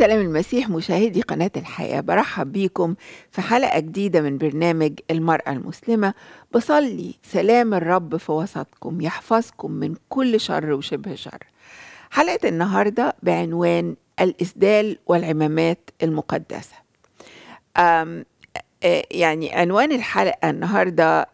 سلام المسيح مشاهدي قناة الحياة برحب بيكم في حلقة جديدة من برنامج المرأة المسلمة بصلي سلام الرب في وسطكم يحفظكم من كل شر وشبه شر حلقة النهاردة بعنوان الإسدال والعمامات المقدسة أم يعني عنوان الحلقة النهاردة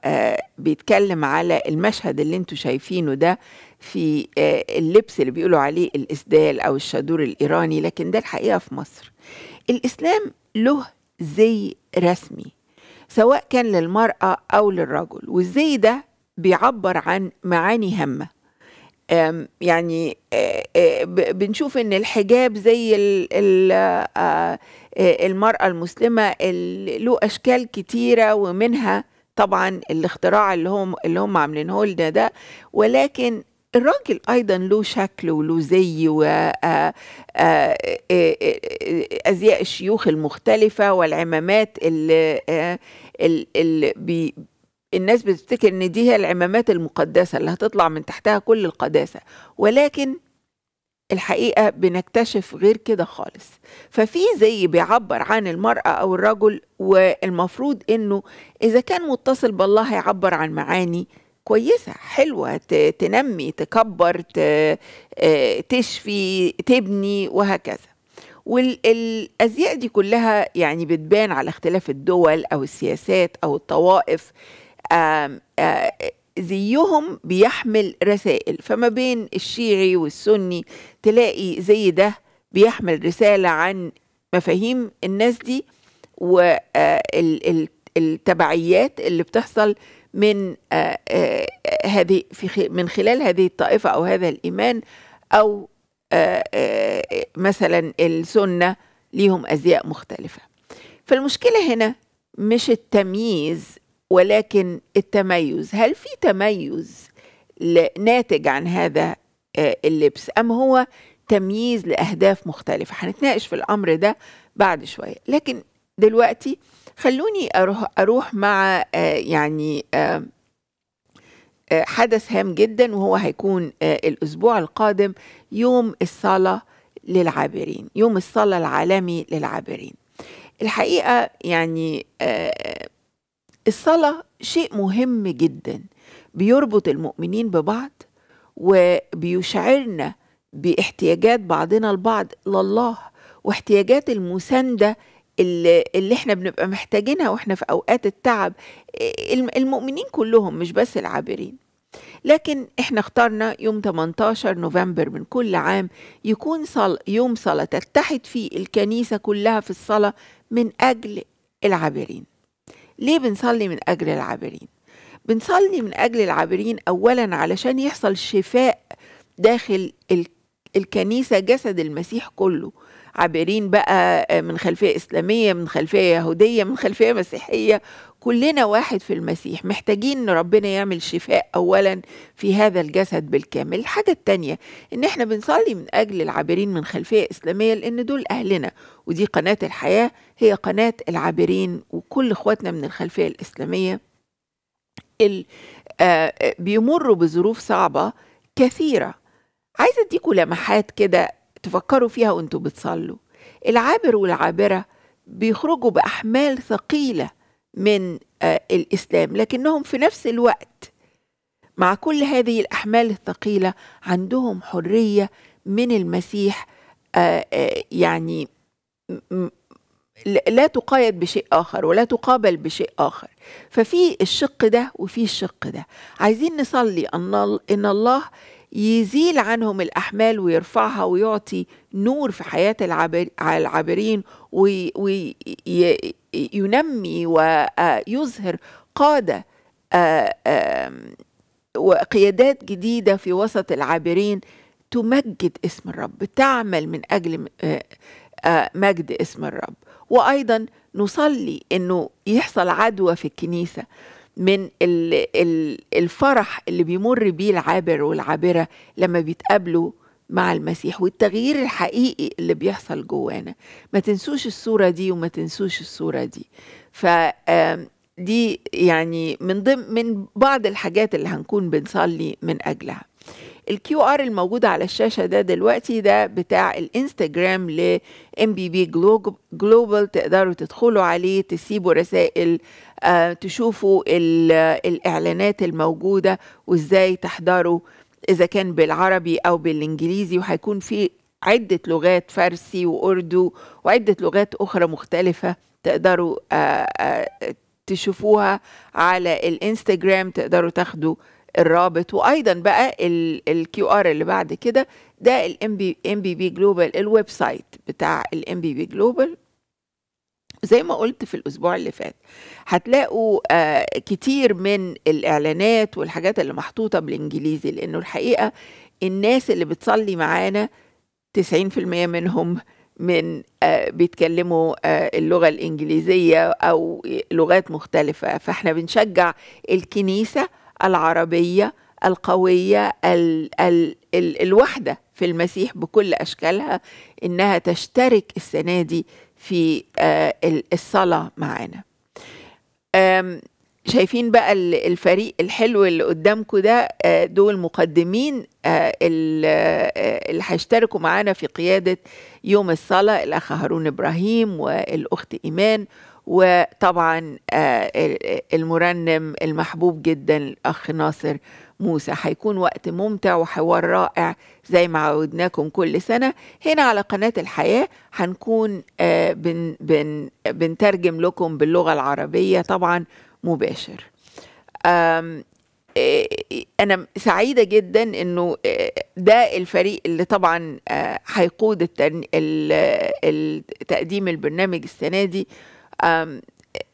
بيتكلم على المشهد اللي انتوا شايفينه ده في آه، اللبس اللي بيقولوا عليه الإسدال أو الشادور الإيراني لكن ده الحقيقة في مصر الإسلام له زي رسمي سواء كان للمرأة أو للرجل والزي ده بيعبر عن معاني هامة يعني آه، آه، بنشوف ان الحجاب زي المرأة المسلمة له أشكال كتيرة ومنها طبعا الاختراع اللي هم اللي هم عاملينه لنا ده ولكن الراجل ايضا له شكل وله زي و آه، آه، آه، ازياء الشيوخ المختلفه والعمامات اللي, اللي الناس بتفتكر ان دي هي العمامات المقدسه اللي هتطلع من تحتها كل القداسه ولكن الحقيقه بنكتشف غير كده خالص ففي زي بيعبر عن المراه او الرجل والمفروض انه اذا كان متصل بالله هيعبر عن معاني كويسه حلوه تنمي تكبر آه، تشفي تبني وهكذا والازياء دي كلها يعني بتبان على اختلاف الدول او السياسات او الطوائف آه، زيهم بيحمل رسائل فما بين الشيعي والسني تلاقي زي ده بيحمل رساله عن مفاهيم الناس دي والتبعيات آه، اللي بتحصل من آه، آه، هذه في من خلال هذه الطائفة أو هذا الإيمان أو آه، مثلا السنة ليهم أزياء مختلفة فالمشكلة هنا مش التمييز ولكن التميز هل في تميز ناتج عن هذا اللبس أم هو تمييز لأهداف مختلفة هنتناقش في الأمر ده بعد شوية لكن دلوقتي خلوني أروح, أروح مع آه، يعني آه، آه، حدث هام جدا وهو هيكون الأسبوع القادم يوم الصلاة للعابرين يوم الصلاة العالمي للعابرين الحقيقة يعني الصلاة شيء مهم جدا بيربط المؤمنين ببعض وبيشعرنا باحتياجات بعضنا البعض لله واحتياجات المساندة اللي, احنا بنبقى محتاجينها واحنا في اوقات التعب المؤمنين كلهم مش بس العابرين لكن احنا اخترنا يوم 18 نوفمبر من كل عام يكون صل يوم صلاة تتحد فيه الكنيسة كلها في الصلاة من أجل العابرين ليه بنصلي من أجل العابرين؟ بنصلي من أجل العابرين أولا علشان يحصل شفاء داخل الكنيسة جسد المسيح كله عابرين بقى آه، من خلفيه اسلاميه من خلفيه يهوديه من خلفيه مسيحيه كلنا واحد في المسيح محتاجين ان ربنا يعمل شفاء اولا في هذا الجسد بالكامل الحاجه التانية ان احنا بنصلي من اجل العابرين من خلفيه اسلاميه لان دول اهلنا ودي قناه الحياه هي قناه العابرين وكل اخواتنا من الخلفيه الاسلاميه آه، آه، بيمروا بظروف صعبه كثيره عايزه اديكم لمحات كده تفكروا فيها وانتوا بتصلوا العابر والعابرة بيخرجوا بأحمال ثقيلة من آه، الإسلام لكنهم في نفس الوقت مع كل هذه الأحمال الثقيلة عندهم حرية من المسيح آه، آه، يعني لا تقايد بشيء آخر ولا تقابل بشيء آخر ففي الشق ده وفي الشق ده عايزين نصلي أن الله يزيل عنهم الأحمال ويرفعها ويعطي نور في حياة العابرين وينمي ويظهر آه، قادة آه، وقيادات جديدة في وسط العابرين تمجد اسم الرب تعمل من أجل آه، مجد اسم الرب وأيضا نصلي أنه يحصل عدوى في الكنيسة من الفرح اللي بيمر بيه العابر والعابره لما بيتقابلوا مع المسيح والتغيير الحقيقي اللي بيحصل جوانا ما تنسوش الصورة دي وما تنسوش الصورة دي ف دي يعني من ضمن من بعض الحاجات اللي هنكون بنصلي من أجلها الكيو ار الموجود على الشاشة ده دلوقتي ده بتاع الانستجرام ل ام بي بي جلوبال تقدروا تدخلوا عليه تسيبوا رسائل آه، تشوفوا الإعلانات الموجودة وإزاي تحضروا إذا كان بالعربي أو بالإنجليزي وهيكون في عدة لغات فارسي وأردو وعدة لغات أخرى مختلفة تقدروا آه، آه، تشوفوها على الانستجرام تقدروا تاخدوا الرابط وايضا بقى الكيو ار اللي بعد كده ده الام بي بي جلوبال الويب سايت بتاع الام بي بي جلوبال زي ما قلت في الأسبوع اللي فات هتلاقوا آه كتير من الإعلانات والحاجات اللي محطوطة بالإنجليزي لأنه الحقيقة الناس اللي بتصلي معانا 90% منهم من آه بيتكلموا آه اللغة الإنجليزية أو لغات مختلفة فإحنا بنشجع الكنيسة العربية القوية الـ ال ال الوحدة في المسيح بكل أشكالها إنها تشترك السنة دي في آه، الصلاة معانا شايفين بقى الفريق الحلو اللي قدامكم ده آه، دول مقدمين آه، اللي هيشتركوا معانا في قيادة يوم الصلاة الأخ هارون إبراهيم والأخت إيمان وطبعا المرنم المحبوب جدا الأخ ناصر موسى هيكون وقت ممتع وحوار رائع زي ما عودناكم كل سنة هنا على قناة الحياة هنكون آه، بن بن بنترجم لكم باللغة العربية طبعا مباشر آه، أنا سعيدة جدا إنه آه، ده الفريق اللي طبعا هيقود التقديم البرنامج السنة دي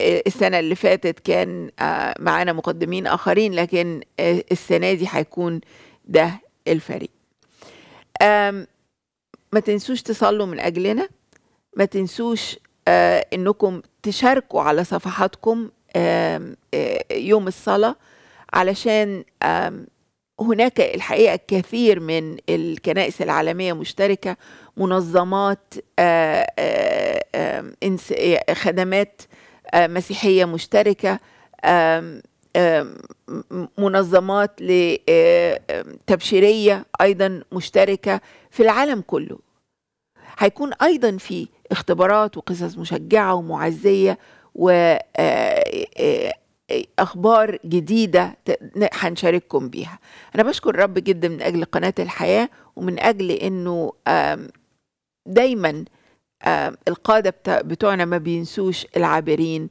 السنة اللي فاتت كان آه، معانا مقدمين آخرين لكن آه، السنة دي هيكون ده الفريق ما تنسوش تصلوا من أجلنا ما تنسوش آه، إنكم تشاركوا على صفحاتكم يوم الصلاة علشان هناك الحقيقة كثير من الكنائس العالمية مشتركة منظمات خدمات آه، مسيحيه مشتركه منظمات آه، تبشيريه ايضا مشتركه في العالم كله هيكون ايضا في اختبارات وقصص مشجعه ومعزيه و آه، اخبار جديده هنشارككم بيها انا بشكر رب جدا من اجل قناه الحياه ومن اجل انه دايما آه، القادة بتوعنا ما بينسوش العابرين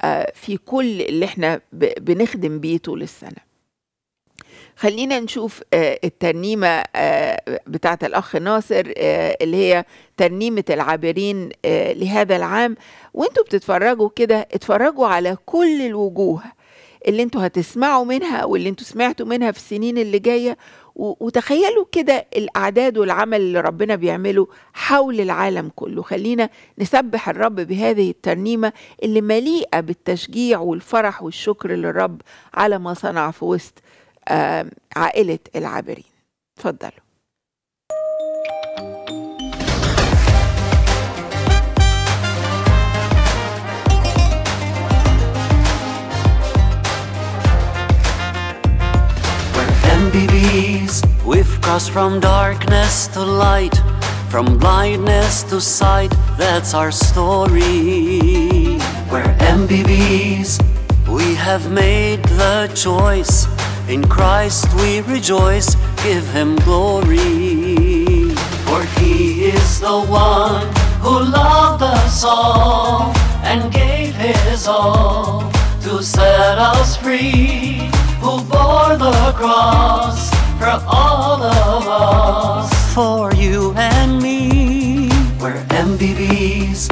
آه، في كل اللي احنا بنخدم بيه طول السنة خلينا نشوف آه، الترنيمة بتاعة الأخ ناصر اللي هي ترنيمة العابرين لهذا العام وانتوا بتتفرجوا كده اتفرجوا على كل الوجوه اللي انتوا هتسمعوا منها واللي انتوا سمعتوا منها في السنين اللي جايه وتخيلوا كده الأعداد والعمل اللي ربنا بيعمله حول العالم كله خلينا نسبح الرب بهذه الترنيمة اللي مليئة بالتشجيع والفرح والشكر للرب على ما صنع في وسط عائلة العابرين تفضلوا MBBs We've crossed from darkness to light From blindness to sight That's our story We're MBBs We have made the choice In Christ we rejoice Give Him glory For He is the one Who loved us all And gave His all To set us free who bore the cross for all of us, for you and me. We're MBBs.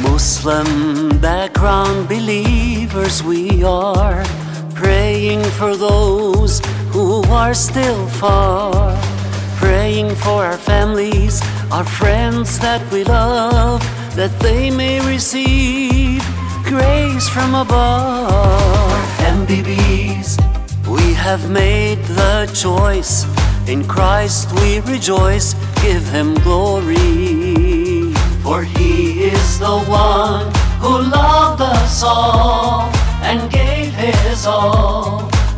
Muslim background believers we are, praying for those who are still far praying for our families, our friends that we love, that they may receive grace from above. MBBs, we have made the choice. In Christ we rejoice, give him glory. For he is the one who loved us all and gave his all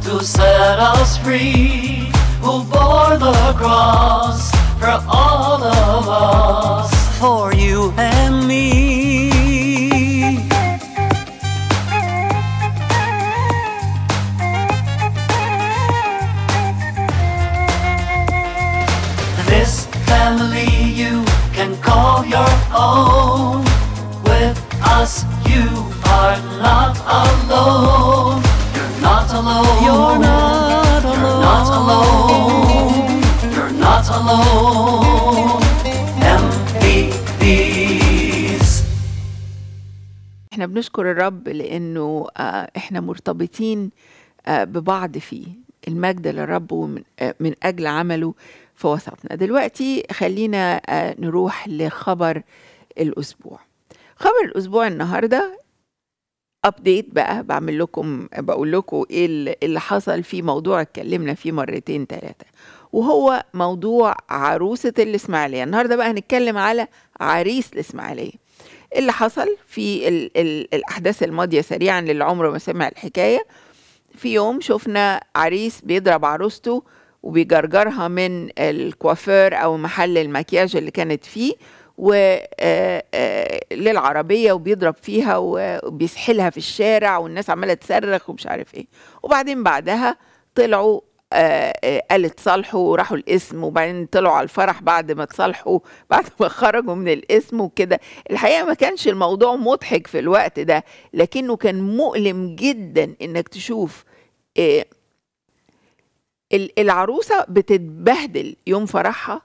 to set us free who bore the cross for all of us, for you and me. This family you can call your own. With us, you are not alone. You're not alone. You're not احنا بنشكر الرب لانه آه، احنا مرتبطين آه، ببعض فيه المجد للرب آه، من اجل عمله في وسطنا دلوقتي خلينا نروح لخبر الاسبوع خبر الاسبوع النهارده ابديت بقى بعمل لكم بقول لكم ايه اللي حصل في موضوع اتكلمنا فيه مرتين ثلاثه وهو موضوع عروسة الإسماعيلية النهاردة بقى هنتكلم على عريس الإسماعيلية اللي حصل في الـ الـ الأحداث الماضية سريعا للي عمره ما سمع الحكاية في يوم شفنا عريس بيضرب عروسته وبيجرجرها من الكوافير أو محل المكياج اللي كانت فيه و آه، آه، للعربيه وبيضرب فيها وبيسحلها في الشارع والناس عماله تصرخ ومش عارف ايه وبعدين بعدها طلعوا آه، آه، قالت اتصالحوا وراحوا القسم وبعدين طلعوا على الفرح بعد ما اتصالحوا بعد ما خرجوا من القسم وكده الحقيقه ما كانش الموضوع مضحك في الوقت ده لكنه كان مؤلم جدا انك تشوف آه، العروسه بتتبهدل يوم فرحها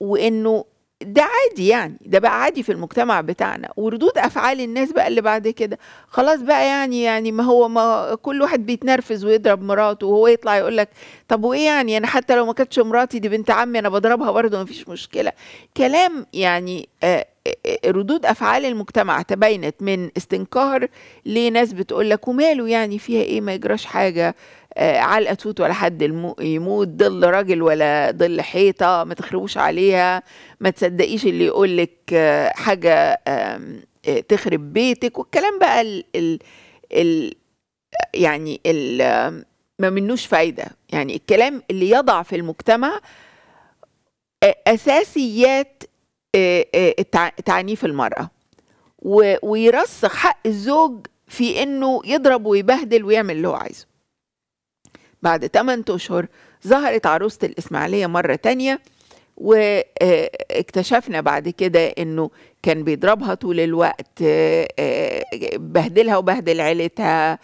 وانه ده عادي يعني ده بقى عادي في المجتمع بتاعنا وردود افعال الناس بقى اللي بعد كده خلاص بقى يعني يعني ما هو ما كل واحد بيتنرفز ويضرب مراته وهو يطلع يقول لك طب وايه يعني انا حتى لو ما كانتش مراتي دي بنت عمي انا بضربها برضه ما فيش مشكله كلام يعني آه، آه، ردود افعال المجتمع تبينت من استنكار لناس بتقول لك وماله يعني فيها ايه ما يجراش حاجه آه، علقه توت ولا حد يموت ظل راجل ولا ظل حيطه ما تخربوش عليها ما تصدقيش اللي يقولك آه، حاجه آه، تخرب بيتك والكلام بقى ال ال يعني ال ما منوش فايده يعني الكلام اللي يضع في المجتمع اساسيات تعنيف المراه ويرسخ حق الزوج في انه يضرب ويبهدل ويعمل اللي هو عايزه بعد 8 أشهر ظهرت عروسة الإسماعيلية مرة تانية واكتشفنا آه، بعد كده انه كان بيضربها طول الوقت آه، آه، بهدلها وبهدل عيلتها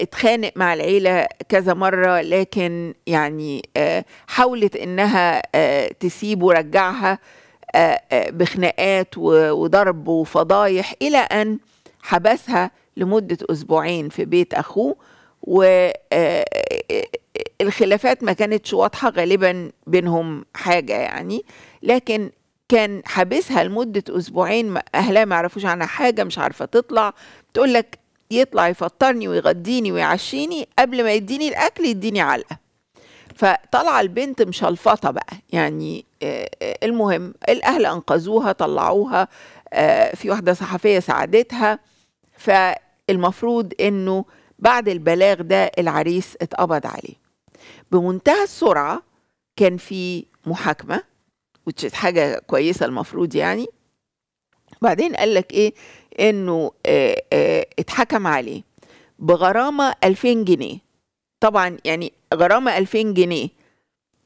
اتخانق مع العيله كذا مره لكن يعني حاولت انها تسيبه رجعها بخناقات وضرب وفضايح الى ان حبسها لمده اسبوعين في بيت اخوه والخلافات آه، آه، ما كانتش واضحة غالبا بينهم حاجة يعني لكن كان حابسها لمدة أسبوعين أهلها ما يعرفوش عنها حاجة مش عارفة تطلع تقول لك يطلع يفطرني ويغديني ويعشيني قبل ما يديني الأكل يديني علقة فطلع البنت مشلفطة بقى يعني آه، المهم الأهل أنقذوها طلعوها في واحدة صحفية ساعدتها فالمفروض إنه بعد البلاغ ده العريس اتقبض عليه بمنتهى السرعة كان في محاكمة وتشت حاجة كويسة المفروض يعني بعدين قال لك ايه انه اه اه اتحكم عليه بغرامة 2000 جنيه طبعا يعني غرامة 2000 جنيه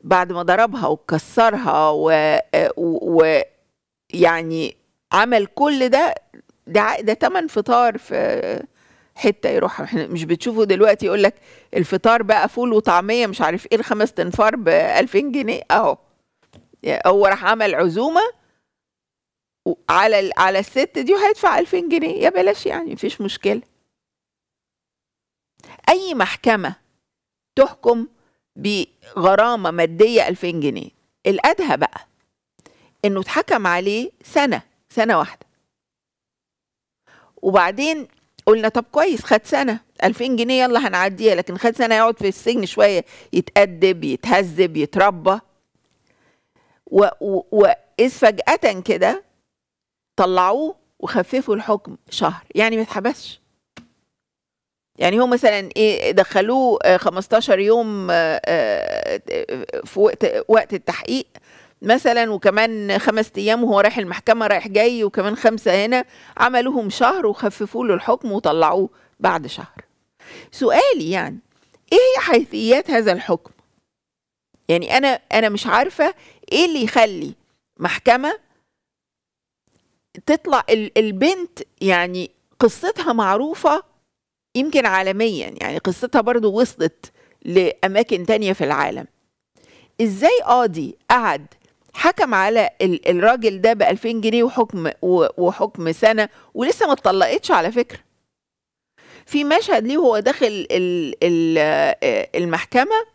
بعد ما ضربها وكسرها و, و يعني عمل كل ده ده ده تمن فطار في حته يروح احنا مش بتشوفوا دلوقتي يقول لك الفطار بقى فول وطعميه مش عارف ايه الخمس تنفار ب 2000 جنيه اهو هو راح عمل عزومه على على الست دي وهيدفع 2000 جنيه يا بلاش يعني مفيش مشكله اي محكمه تحكم بغرامه ماديه 2000 جنيه الادهى بقى انه اتحكم عليه سنه سنه واحده وبعدين قلنا طب كويس خد سنه 2000 جنيه يلا هنعديها لكن خد سنه يقعد في السجن شويه يتأدب يتهذب يتربى وإذ فجأة كده طلعوه وخففوا الحكم شهر يعني ما اتحبسش يعني هو مثلا ايه دخلوه 15 يوم آه، آه، في وقت وقت التحقيق مثلا وكمان خمس ايام وهو رايح المحكمه رايح جاي وكمان خمسه هنا عملوهم شهر وخففوا له الحكم وطلعوه بعد شهر سؤالي يعني ايه هي حيثيات هذا الحكم يعني انا انا مش عارفه ايه اللي يخلي محكمه تطلع البنت يعني قصتها معروفه يمكن عالميا يعني قصتها برضو وصلت لاماكن تانية في العالم ازاي قاضي قعد حكم على الراجل ده ب 2000 جنيه وحكم وحكم سنه ولسه ما اتطلقتش على فكره في مشهد ليه هو داخل المحكمه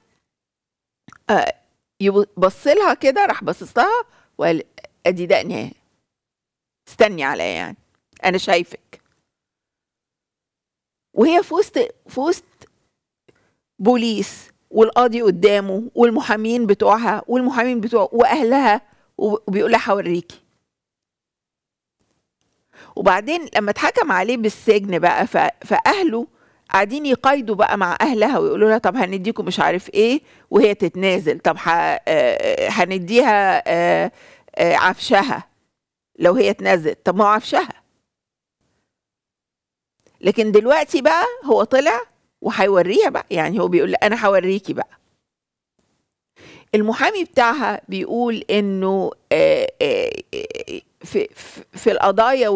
آه، يبص لها كده راح باصص لها وقال ادي دقنها استني عليا يعني انا شايفك وهي في وسط في وسط بوليس والقاضي قدامه والمحامين بتوعها والمحامين بتوعه واهلها وبيقول لها هوريكي وبعدين لما اتحكم عليه بالسجن بقى فاهله قاعدين يقايدوا بقى مع اهلها ويقولوا لها طب هنديكم مش عارف ايه وهي تتنازل طب آه، هنديها آه، آه، عفشها لو هي اتنازلت طب ما هو عفشها لكن دلوقتي بقى هو طلع وهيوريها بقى يعني هو بيقول انا هوريكي بقى المحامي بتاعها بيقول انه آه، آه، آه، في, في القضايا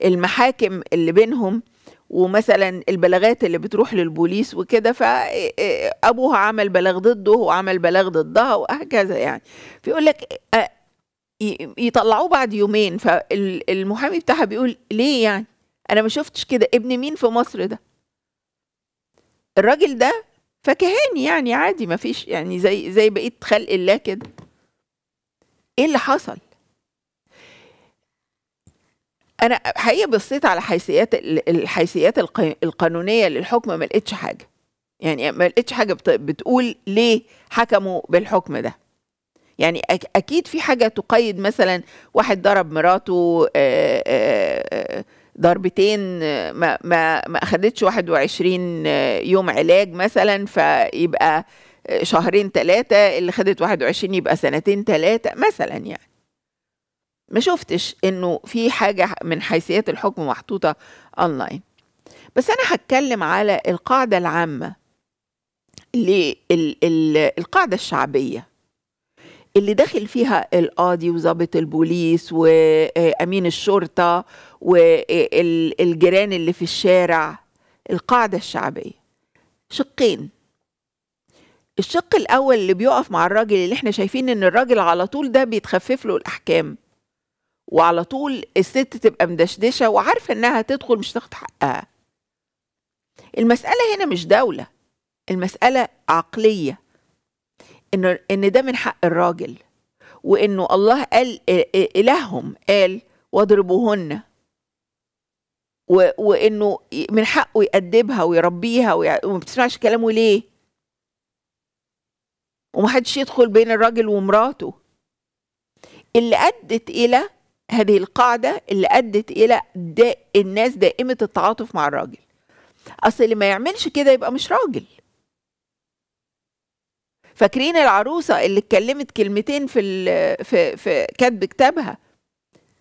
والمحاكم اللي بينهم ومثلا البلاغات اللي بتروح للبوليس وكده فابوها عمل بلاغ ضده وعمل بلاغ ضدها وهكذا يعني فيقول لك يطلعوه بعد يومين فالمحامي بتاعها بيقول ليه يعني انا ما شفتش كده ابن مين في مصر ده الراجل ده فكهاني يعني عادي ما فيش يعني زي زي بقيه خلق الله كده ايه اللي حصل انا حقيقه بصيت على حيثيات الحيثيات القانونيه للحكم ما لقيتش حاجه يعني ما لقيتش حاجه بتقول ليه حكموا بالحكم ده يعني اكيد في حاجه تقيد مثلا واحد ضرب مراته آآ آآ ضربتين ما ما ما اخدتش 21 يوم علاج مثلا فيبقى شهرين ثلاثة اللي خدت 21 يبقى سنتين ثلاثة مثلا يعني ما شفتش انه في حاجة من حيثيات الحكم محطوطة اونلاين بس انا هتكلم على القاعدة العامة للقاعدة الشعبية اللي داخل فيها القاضي وظابط البوليس وامين الشرطه والجيران اللي في الشارع القاعدة الشعبية شقين الشق الأول اللي بيقف مع الراجل اللي احنا شايفين إن الراجل على طول ده بيتخفف له الأحكام وعلى طول الست تبقى مدشدشة وعارفة إنها تدخل مش تاخد حقها المسألة هنا مش دولة المسألة عقلية إن إن ده من حق الراجل وإنه الله قال إلههم قال واضربوهن و... وانه من حقه يأدبها ويربيها وي... وما بتسمعش كلامه ليه ومحدش يدخل بين الراجل ومراته اللي ادت الى هذه القاعده اللي ادت الى دا الناس دائمه التعاطف مع الراجل اصل اللي ما يعملش كده يبقى مش راجل فاكرين العروسه اللي اتكلمت كلمتين في في في كاتب كتابها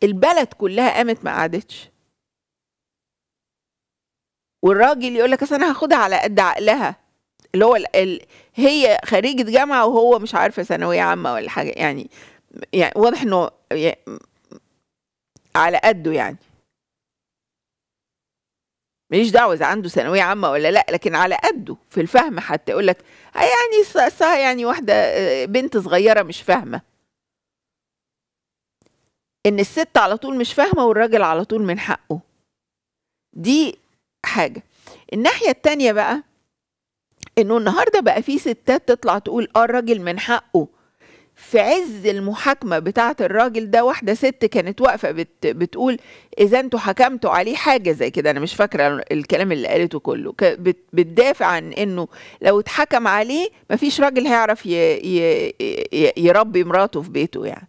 البلد كلها قامت ما قعدتش والراجل يقول لك اصل انا هاخدها على قد عقلها اللي هو ال... ال... هي خريجة جامعة وهو مش عارفة ثانوية عامة ولا حاجة يعني يعني واضح انه يعني... على قده يعني ماليش دعوة إذا عنده ثانوية عامة ولا لأ لكن على قده في الفهم حتى يقول لك آه، يعني صح يعني واحدة آه، بنت صغيرة مش فاهمة إن الست على طول مش فاهمة والراجل على طول من حقه دي حاجه الناحيه التانيه بقى انه النهارده بقى في ستات تطلع تقول اه الراجل من حقه في عز المحاكمة بتاعة الراجل ده واحدة ست كانت واقفة بت بتقول إذا أنتوا حكمتوا عليه حاجة زي كده أنا مش فاكرة الكلام اللي قالته كله بت بتدافع عن إنه لو اتحكم عليه مفيش راجل هيعرف ي ي يربي مراته في بيته يعني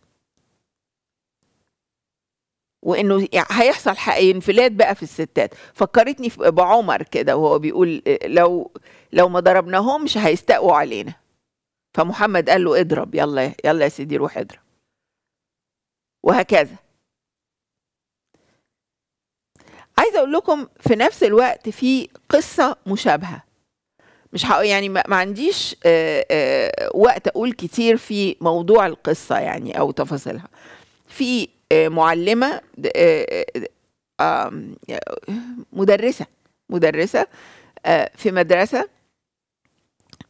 وانه يعني هيحصل انفلات بقى في الستات فكرتني بعمر كده وهو بيقول لو لو ما ضربناهمش هيستقوا علينا فمحمد قال له اضرب يلا يلا يا سيدي روح اضرب وهكذا عايزه اقول لكم في نفس الوقت في قصه مشابهه مش يعني ما عنديش آآ آآ وقت اقول كتير في موضوع القصه يعني او تفاصيلها في آه، معلمه آه، آه، مدرسه مدرسه في مدرسه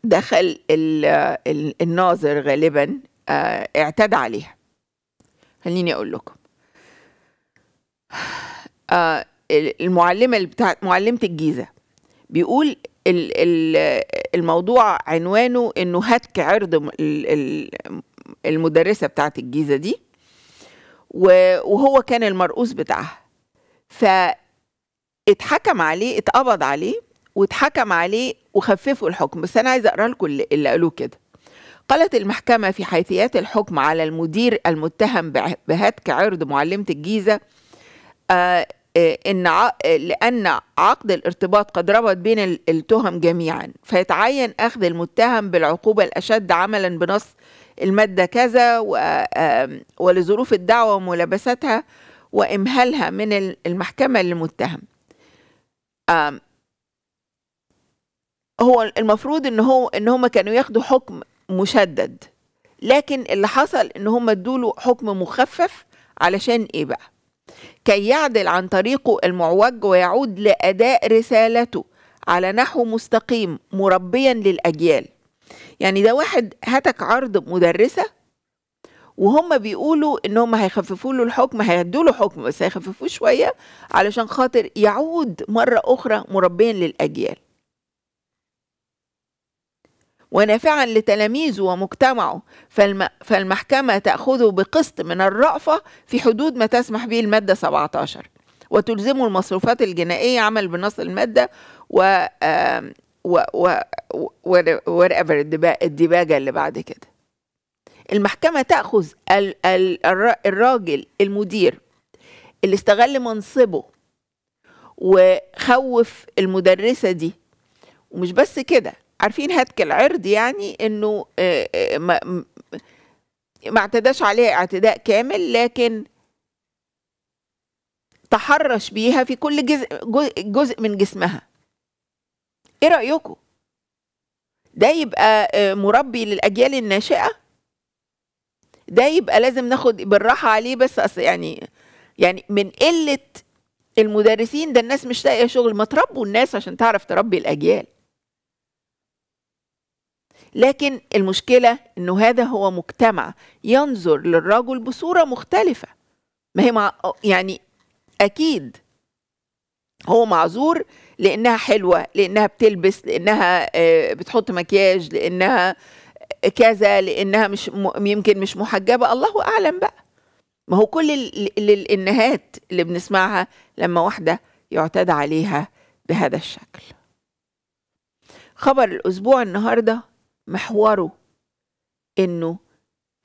دخل الناظر غالبا اعتدى عليها خليني اقول لكم المعلمه بتاعت معلمه الجيزه بيقول الموضوع عنوانه انه هتك عرض المدرسه بتاعت الجيزه دي وهو كان المرؤوس بتاعها فاتحكم عليه اتقبض عليه واتحكم عليه وخففوا الحكم بس انا عايزه اقرا لكم اللي قالوه كده قالت المحكمة في حيثيات الحكم على المدير المتهم بهتك عرض معلمة الجيزة آه، آه، إن لأن عقد الارتباط قد ربط بين التهم جميعا فيتعين أخذ المتهم بالعقوبة الأشد عملا بنص المادة كذا ولظروف الدعوة وملابساتها وإمهالها من المحكمة للمتهم هو المفروض ان هو ان هم كانوا ياخدوا حكم مشدد لكن اللي حصل ان هم ادوله حكم مخفف علشان ايه بقى كي يعدل عن طريقه المعوج ويعود لاداء رسالته على نحو مستقيم مربيا للاجيال يعني ده واحد هتك عرض مدرسه وهم بيقولوا ان هم هيخففوا له الحكم هيدوا له حكم بس هيخففوه شويه علشان خاطر يعود مره اخرى مربيا للاجيال ونافعا لتلاميذه ومجتمعه فالم... فالمحكمة تأخذه بقسط من الرأفة في حدود ما تسمح به المادة 17 وتلزمه المصروفات الجنائية عمل بنص المادة و و و ايفر الدباجة اللي بعد كده المحكمة تأخذ الراجل المدير اللي استغل منصبه وخوف المدرسة دي ومش بس كده عارفين هتك العرض يعني انه آه، آه، ما اعتداش عليها اعتداء كامل لكن تحرش بيها في كل جزء, جزء من جسمها ايه رايكم ده يبقى آه، مربي للاجيال الناشئه ده يبقى لازم ناخد بالراحه عليه بس اصل يعني يعني من قله المدرسين ده الناس مش لاقيه شغل ما تربوا الناس عشان تعرف تربي الاجيال لكن المشكله انه هذا هو مجتمع ينظر للرجل بصوره مختلفه ما هي مع يعني اكيد هو معذور لانها حلوه لانها بتلبس لانها آه، بتحط مكياج لانها كذا لانها مش يمكن مش محجبه الله اعلم بقى ما هو كل الانهات اللي بنسمعها لما واحده يعتدى عليها بهذا الشكل خبر الاسبوع النهارده محوره انه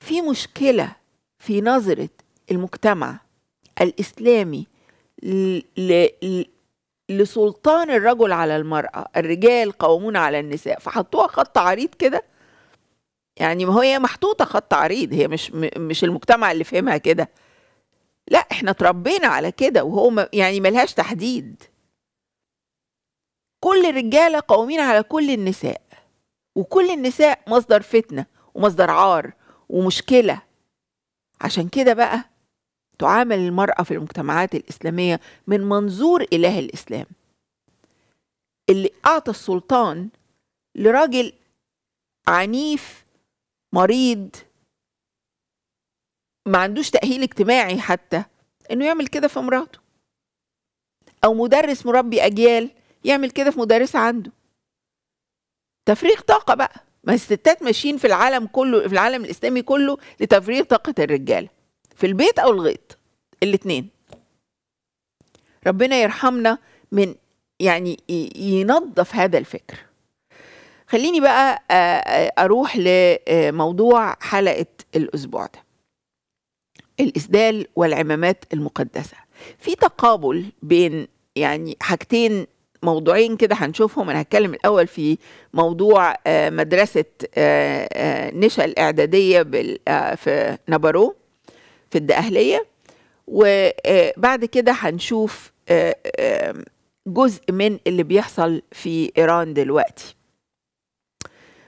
في مشكله في نظره المجتمع الاسلامي لسلطان الرجل على المرأة الرجال قوامون على النساء فحطوها خط عريض كده يعني ما هي محطوطة خط عريض هي مش مش المجتمع اللي فهمها كده لا احنا اتربينا على كده وهو يعني ملهاش تحديد كل الرجالة قوامين على كل النساء وكل النساء مصدر فتنة ومصدر عار ومشكلة عشان كده بقى تعامل المرأة في المجتمعات الإسلامية من منظور إله الإسلام اللي أعطى السلطان لراجل عنيف مريض ما عندوش تأهيل اجتماعي حتى إنه يعمل كده في مراته أو مدرس مربي أجيال يعمل كده في مدرسة عنده تفريغ طاقة بقى ما الستات ماشيين في العالم كله في العالم الإسلامي كله لتفريغ طاقة الرجالة في البيت أو الغيط الاثنين ربنا يرحمنا من يعني ينظف هذا الفكر خليني بقى آه، آه، أروح لموضوع حلقة الأسبوع ده الإسدال والعمامات المقدسة في تقابل بين يعني حاجتين موضوعين كده هنشوفهم انا هتكلم الاول في موضوع آه، مدرسه نشا الاعداديه في نبرو في الدقهلية وبعد آه، كده هنشوف آه، جزء من اللي بيحصل في إيران دلوقتي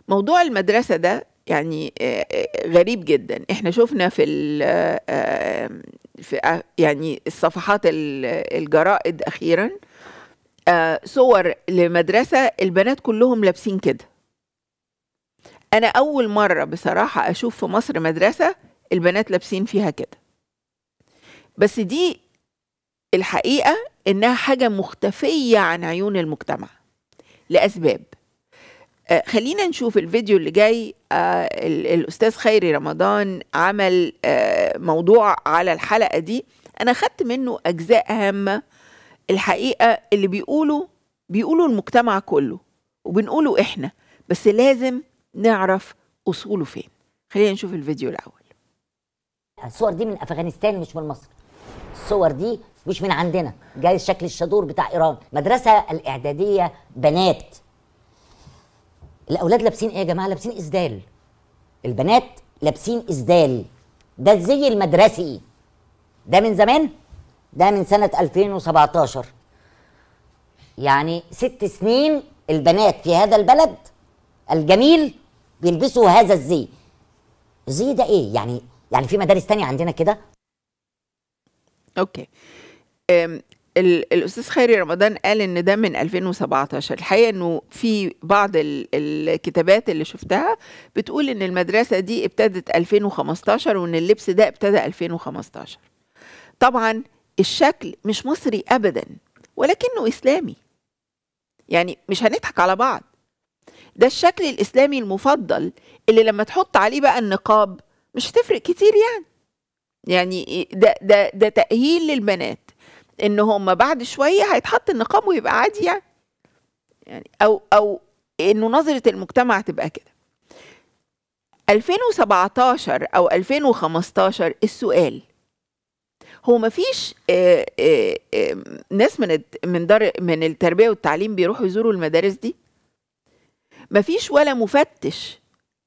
موضوع المدرسة ده يعني آه، غريب جدا احنا شفنا في في يعني الصفحات الجرائد اخيرا صور لمدرسه البنات كلهم لابسين كده انا اول مره بصراحه اشوف في مصر مدرسه البنات لابسين فيها كده بس دي الحقيقه انها حاجه مختفيه عن عيون المجتمع لاسباب آه، خلينا نشوف الفيديو اللي جاي آه، الاستاذ خيري رمضان عمل آه، موضوع على الحلقه دي انا خدت منه اجزاء هامه الحقيقه اللي بيقولوا بيقولوا المجتمع كله وبنقوله احنا بس لازم نعرف اصوله فين خلينا نشوف الفيديو الاول الصور دي من افغانستان مش من مصر الصور دي مش من عندنا جاي شكل الشادور بتاع ايران مدرسه الاعداديه بنات الاولاد لابسين ايه يا جماعه لابسين اسدال البنات لابسين اسدال ده الزي المدرسي ده من زمان ده من سنه 2017 يعني ست سنين البنات في هذا البلد الجميل بيلبسوا هذا الزي الزي ده ايه يعني يعني في مدارس تانية عندنا كده اوكي الاستاذ خيري رمضان قال ان ده من 2017 الحقيقه انه في بعض الكتابات اللي شفتها بتقول ان المدرسه دي ابتدت 2015 وان اللبس ده ابتدى 2015 طبعا الشكل مش مصري ابدا ولكنه اسلامي يعني مش هنضحك على بعض ده الشكل الاسلامي المفضل اللي لما تحط عليه بقى النقاب مش هتفرق كتير يعني يعني إيه، ده ده ده تأهيل للبنات ان هم بعد شويه هيتحط النقاب ويبقى عادي يعني يعني او او انه نظره المجتمع تبقى كده 2017 او 2015 السؤال هو ما فيش آه، آه، آه، ناس من من دار من التربيه والتعليم بيروحوا يزوروا المدارس دي مفيش ولا مفتش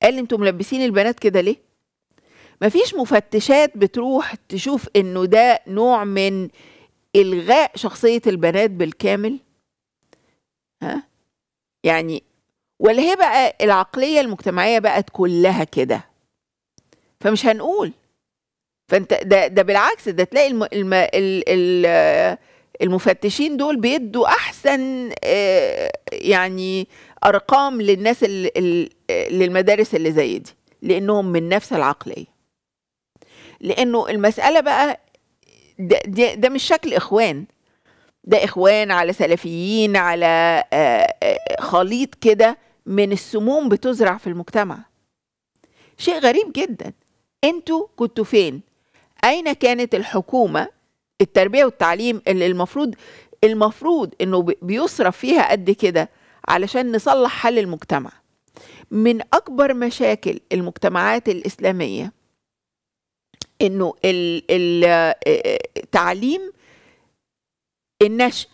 قال انتوا ملبسين البنات كده ليه مفيش مفتشات بتروح تشوف انه ده نوع من الغاء شخصيه البنات بالكامل ها يعني ولا هي بقى العقليه المجتمعيه بقت كلها كده فمش هنقول فانت ده ده بالعكس ده تلاقي الم الم ال ال المفتشين دول بيدوا احسن آه، يعني ارقام للناس للمدارس اللي زي دي لانهم من نفس العقليه لانه المساله بقى ده, ده, ده مش شكل اخوان ده اخوان على سلفيين على آه، آه، خليط كده من السموم بتزرع في المجتمع شيء غريب جدا انتوا كنتوا فين اين كانت الحكومه التربيه والتعليم اللي المفروض المفروض انه بيصرف فيها قد كده علشان نصلح حل المجتمع من اكبر مشاكل المجتمعات الاسلاميه انه التعليم آه، النشء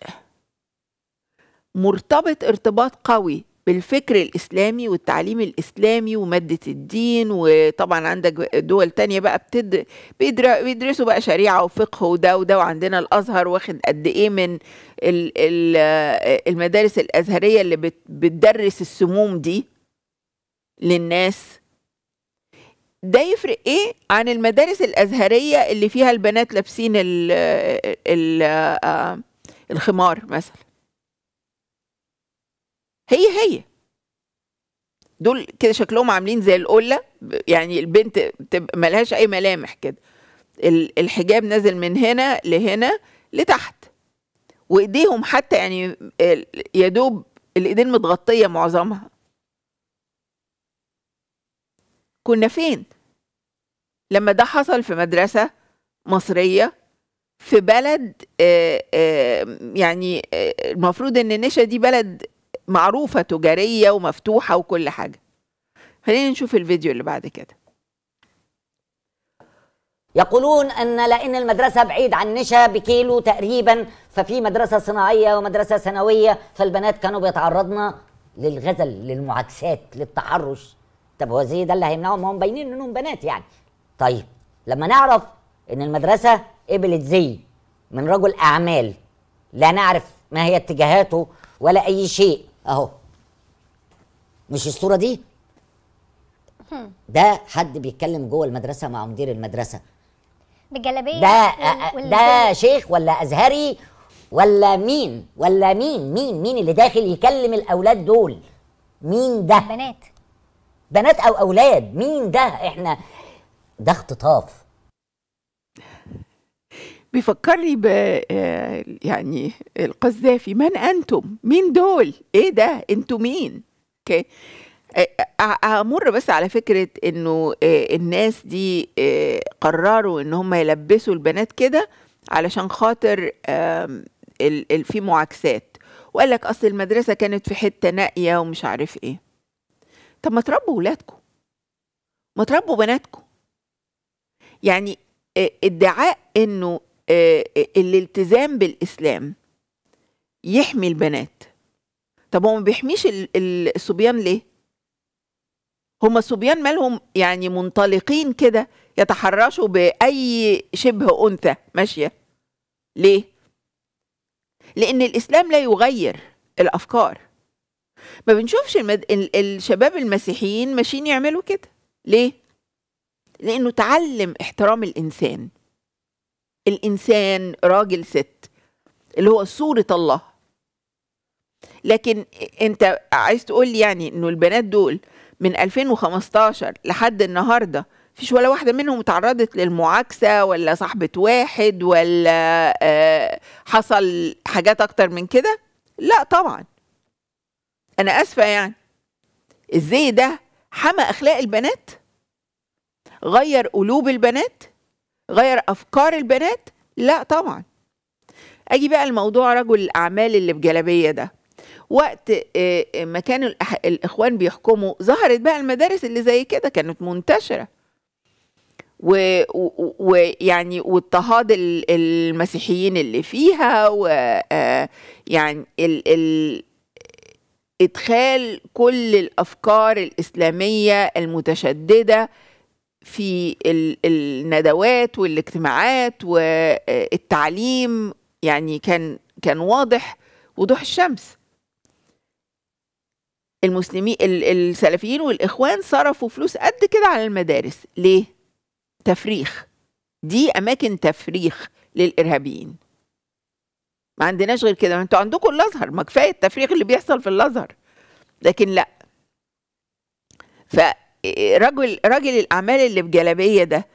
مرتبط ارتباط قوي بالفكر الإسلامي والتعليم الإسلامي ومادة الدين وطبعا عندك دول تانية بقى بتد... بيدرسوا بقى شريعة وفقه وده وده وعندنا الأزهر واخد قد إيه من آه، المدارس الأزهرية اللي بتدرس السموم دي للناس ده يفرق ايه عن المدارس الازهريه اللي فيها البنات لابسين ال ال آه، الخمار مثلا هي هي دول كده شكلهم عاملين زي القله يعني البنت ملهاش اي ملامح كده الحجاب نازل من هنا لهنا لتحت وايديهم حتى يعني يدوب الايدين متغطيه معظمها كنا فين لما ده حصل في مدرسة مصرية في بلد آه، آه، يعني آه، المفروض ان نشا دي بلد معروفة تجارية ومفتوحة وكل حاجة خلينا نشوف الفيديو اللي بعد كده يقولون ان لان المدرسه بعيد عن نشا بكيلو تقريبا ففي مدرسه صناعيه ومدرسه ثانويه فالبنات كانوا بيتعرضن للغزل للمعاكسات للتحرش طب هو زي ده اللي هيمنعهم هم باينين انهم بنات يعني طيب لما نعرف ان المدرسه قبلت زي من رجل اعمال لا نعرف ما هي اتجاهاته ولا اي شيء اهو مش الصوره دي ده حد بيتكلم جوه المدرسه مع مدير المدرسه بالجلابيه ده ده شيخ ولا ازهري ولا مين ولا مين مين مين اللي داخل يكلم الاولاد دول مين ده بنات بنات او اولاد مين ده احنا ده اختطاف بيفكرني ب آه، يعني القذافي من انتم مين دول ايه ده انتم مين اوكي آه، آه، امر بس على فكره انه الناس دي قرروا ان هم يلبسوا البنات كده علشان خاطر في معاكسات وقال لك اصل المدرسه كانت في حته نائيه ومش عارف ايه طب ما تربوا ولادكم ما تربوا بناتكم يعني آه، ادعاء انه آه، آه، الالتزام بالاسلام يحمي البنات طب هو ما بيحميش الصبيان ليه هما الصبيان مالهم يعني منطلقين كده يتحرشوا باي شبه انثى ماشيه ليه لان الاسلام لا يغير الافكار ما بنشوفش المد... الشباب المسيحيين ماشيين يعملوا كده ليه لانه تعلم احترام الانسان الانسان راجل ست اللي هو صوره الله لكن انت عايز تقول لي يعني انه البنات دول من 2015 لحد النهارده فيش ولا واحدة منهم تعرضت للمعاكسة ولا صاحبة واحد ولا آه، حصل حاجات أكتر من كده لا طبعا أنا آسفة يعني ازاي ده حمى أخلاق البنات غير قلوب البنات غير افكار البنات لا طبعا اجي بقى الموضوع رجل الاعمال اللي بجلبيه ده وقت آه، آه، ما كانوا الاخوان بيحكموا ظهرت بقى المدارس اللي زي كده كانت منتشره ويعني واضطهاد المسيحيين اللي فيها ويعني آه، ال ال ادخال كل الافكار الاسلاميه المتشدده في الندوات والاجتماعات والتعليم يعني كان كان واضح وضوح الشمس المسلمين السلفيين والاخوان صرفوا فلوس قد كده على المدارس ليه تفريخ دي اماكن تفريخ للارهابيين ما عندناش غير كده ما انتوا عندكم الازهر ما كفايه التفريخ اللي بيحصل في الازهر لكن لا رجل راجل الاعمال اللي بجلابيه ده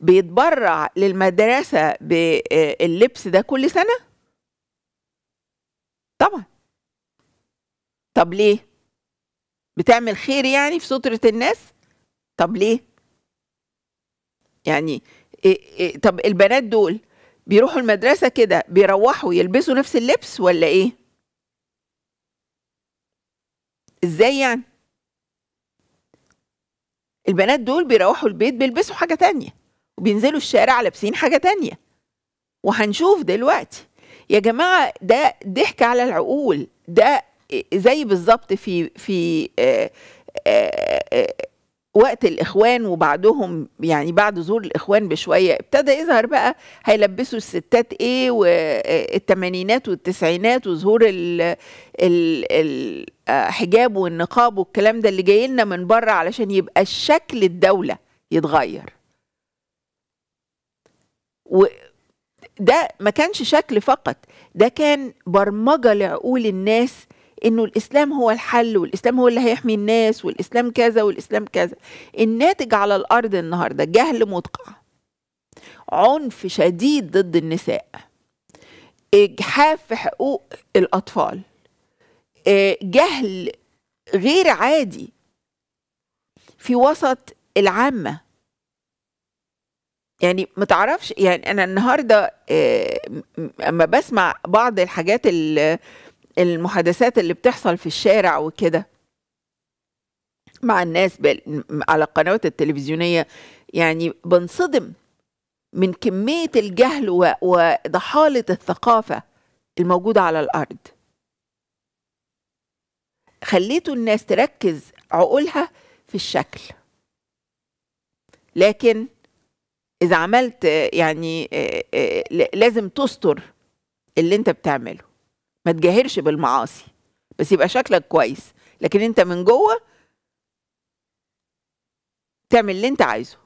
بيتبرع للمدرسه باللبس آه، ده كل سنه طبعا طب ليه بتعمل خير يعني في ستره الناس طب ليه يعني إيه إيه طب البنات دول بيروحوا المدرسه كده بيروحوا يلبسوا نفس اللبس ولا ايه ازاي يعني البنات دول بيروحوا البيت بيلبسوا حاجة تانية وبينزلوا الشارع لابسين حاجة تانية وهنشوف دلوقتي يا جماعة ده ضحك على العقول ده زي بالظبط في في آآ آآ وقت الاخوان وبعدهم يعني بعد ظهور الاخوان بشويه ابتدى يظهر بقى هيلبسوا الستات ايه والثمانينات والتسعينات وظهور ال ال الحجاب آه، والنقاب والكلام ده اللي جاي لنا من بره علشان يبقى شكل الدوله يتغير و ده ما كانش شكل فقط ده كان برمجه لعقول الناس انه الاسلام هو الحل والاسلام هو اللي هيحمي الناس والاسلام كذا والاسلام كذا الناتج على الارض النهارده جهل مدقع عنف شديد ضد النساء اجحاف في حقوق الاطفال آه، جهل غير عادي في وسط العامه يعني ما تعرفش يعني انا النهارده آه، اما بسمع بعض الحاجات اللي المحادثات اللي بتحصل في الشارع وكده مع الناس على القنوات التلفزيونية يعني بنصدم من كمية الجهل وضحالة الثقافة الموجودة على الأرض خليتوا الناس تركز عقولها في الشكل لكن إذا عملت يعني لازم تستر اللي أنت بتعمله ما تجاهرش بالمعاصي بس يبقى شكلك كويس لكن انت من جوه تعمل اللي انت عايزه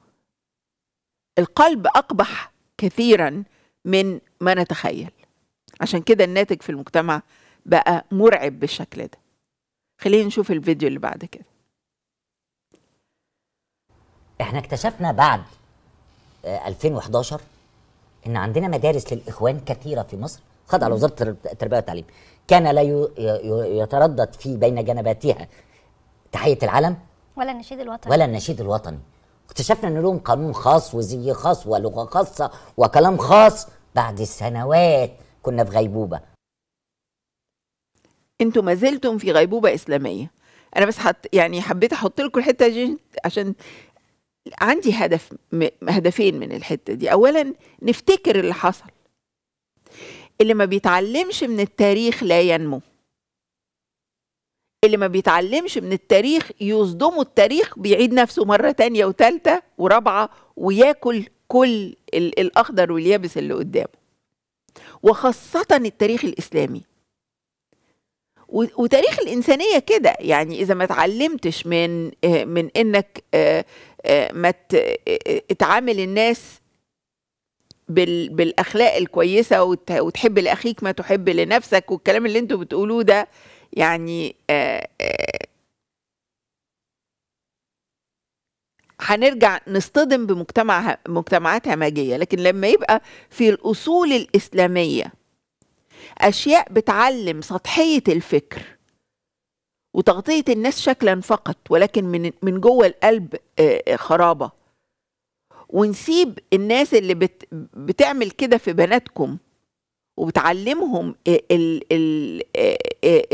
القلب اقبح كثيرا من ما نتخيل عشان كده الناتج في المجتمع بقى مرعب بالشكل ده خلينا نشوف الفيديو اللي بعد كده احنا اكتشفنا بعد 2011 آه، ان عندنا مدارس للاخوان كثيره في مصر خضع على وزاره التربيه والتعليم كان لا يتردد في بين جنباتها تحيه العلم ولا النشيد الوطني ولا النشيد الوطني اكتشفنا ان لهم قانون خاص وزي خاص ولغه خاصه وكلام خاص بعد سنوات كنا في غيبوبه انتوا ما زلتم في غيبوبه اسلاميه انا بس حط يعني حبيت احط لكم الحته دي عشان عندي هدف هدفين من الحته دي اولا نفتكر اللي حصل اللي ما بيتعلمش من التاريخ لا ينمو اللي ما بيتعلمش من التاريخ يصدمه التاريخ بيعيد نفسه مرة تانية وتالتة ورابعة وياكل كل الأخضر واليابس اللي قدامه وخاصة التاريخ الإسلامي وتاريخ الإنسانية كده يعني إذا ما اتعلمتش من آه، من إنك آه، آه، ما تعامل الناس بال... بالاخلاق الكويسه وت... وتحب لاخيك ما تحب لنفسك والكلام اللي انتوا بتقولوه ده يعني هنرجع آه، آآ آه، هنرجع نصطدم بمجتمع مجتمعات همجيه لكن لما يبقى في الاصول الاسلاميه اشياء بتعلم سطحيه الفكر وتغطيه الناس شكلا فقط ولكن من من جوه القلب آه، خرابه ونسيب الناس اللي بت بتعمل كده في بناتكم وبتعلمهم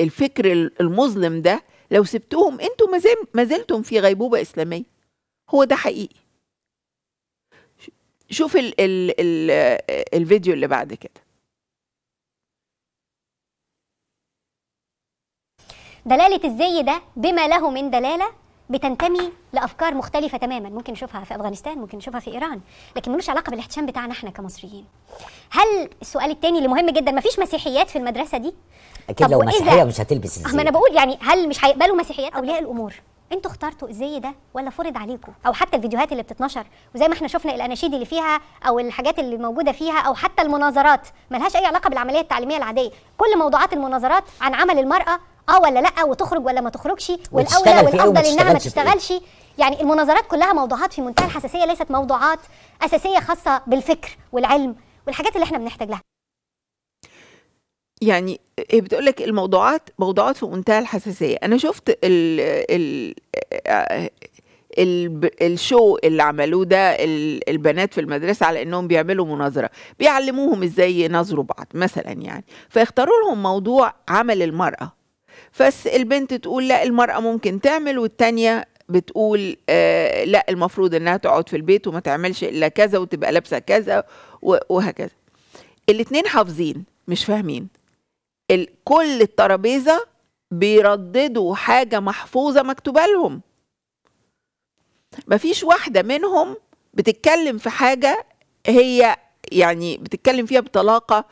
الفكر المظلم ده لو سبتوهم انتوا ما زلتم في غيبوبه اسلاميه هو ده حقيقي شوف ال ال ال الفيديو اللي بعد كده دلالة الزي ده بما له من دلالة بتنتمي لافكار مختلفه تماما ممكن نشوفها في افغانستان ممكن نشوفها في ايران لكن ملوش علاقه بالاحتشام بتاعنا احنا كمصريين هل السؤال الثاني اللي مهم جدا مفيش مسيحيات في المدرسه دي اكيد لو مسيحيه مش هتلبس ازاي أه، ما انا بقول يعني هل مش هيقبلوا مسيحيات اولياء الامور انتوا اخترتوا الزي ده ولا فرض عليكم او حتى الفيديوهات اللي بتتنشر وزي ما احنا شفنا الاناشيد اللي فيها او الحاجات اللي موجوده فيها او حتى المناظرات ملهاش اي علاقه بالعمليه التعليميه العاديه كل موضوعات المناظرات عن عمل المراه اه ولا لا وتخرج ولا ما تخرجش والاولى والافضل انها ما تشتغلش يعني المناظرات كلها موضوعات في منتهى الحساسيه ليست موضوعات اساسيه خاصه بالفكر والعلم والحاجات اللي احنا بنحتاج لها يعني إيه بتقول لك الموضوعات موضوعات في منتهى الحساسيه انا شفت ال ال الشو اللي عملوه ده البنات في المدرسه على انهم بيعملوا مناظره بيعلموهم ازاي يناظروا بعض مثلا يعني فيختاروا لهم موضوع عمل المراه فالبنت تقول لا المرأة ممكن تعمل والتانية بتقول آه، لا المفروض انها تقعد في البيت وما تعملش الا كذا وتبقى لابسه كذا وهكذا الاتنين حافظين مش فاهمين كل الترابيزه بيرددوا حاجه محفوظه مكتوبه لهم مفيش واحده منهم بتتكلم في حاجه هي يعني بتتكلم فيها بطلاقه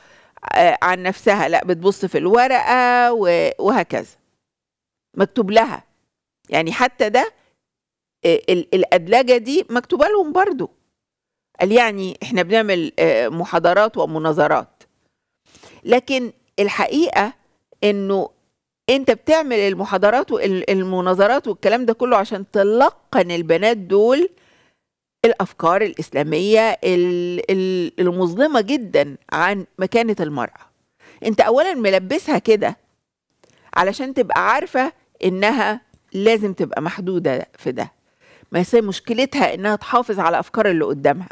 آه، عن نفسها لا بتبص في الورقة وهكذا مكتوب لها يعني حتى ده آه، الأدلجة دي مكتوبة لهم برضو قال يعني احنا بنعمل آه، محاضرات ومناظرات لكن الحقيقة انه انت بتعمل المحاضرات والمناظرات والكلام ده كله عشان تلقن البنات دول الافكار الاسلاميه المظلمه جدا عن مكانه المراه انت اولا ملبسها كده علشان تبقى عارفه انها لازم تبقى محدوده في ده ما هي مشكلتها انها تحافظ على افكار اللي قدامها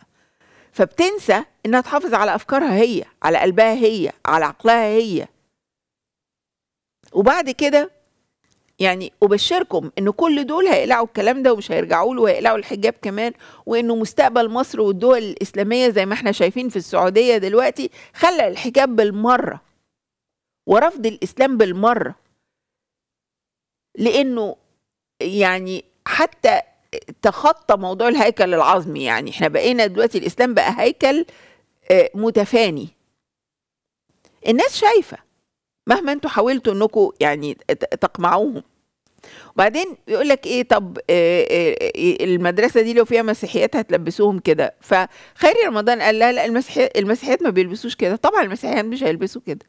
فبتنسى انها تحافظ على افكارها هي على قلبها هي على عقلها هي وبعد كده يعني أبشركم إن كل دول هيقلعوا الكلام ده ومش هيرجعوا له وهيقلعوا الحجاب كمان وإنه مستقبل مصر والدول الإسلامية زي ما إحنا شايفين في السعودية دلوقتي خلع الحجاب بالمرة ورفض الإسلام بالمرة لأنه يعني حتى تخطى موضوع الهيكل العظمي يعني إحنا بقينا دلوقتي الإسلام بقى هيكل آه، متفاني الناس شايفه مهما انتوا حاولتوا انكم يعني تقمعوهم وبعدين يقول لك ايه طب آه، آه، المدرسه دي لو فيها مسيحيات هتلبسوهم كده فخيري رمضان قال لا لا المسيحيات المسيحيات ما بيلبسوش كده طبعا المسيحيات مش هيلبسوا كده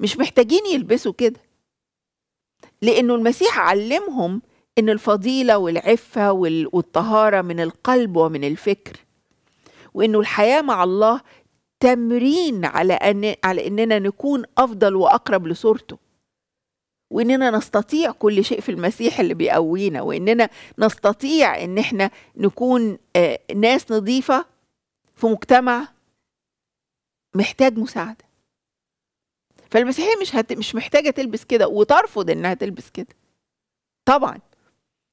مش محتاجين يلبسوا كده لانه المسيح علمهم ان الفضيله والعفه والطهاره من القلب ومن الفكر وانه الحياه مع الله تمرين على أن على إننا نكون أفضل وأقرب لصورته وإننا نستطيع كل شيء في المسيح اللي بيقوينا وإننا نستطيع إن إحنا نكون آه، ناس نظيفة في مجتمع محتاج مساعدة فالمسيحية مش هت... مش محتاجة تلبس كده وترفض إنها تلبس كده طبعا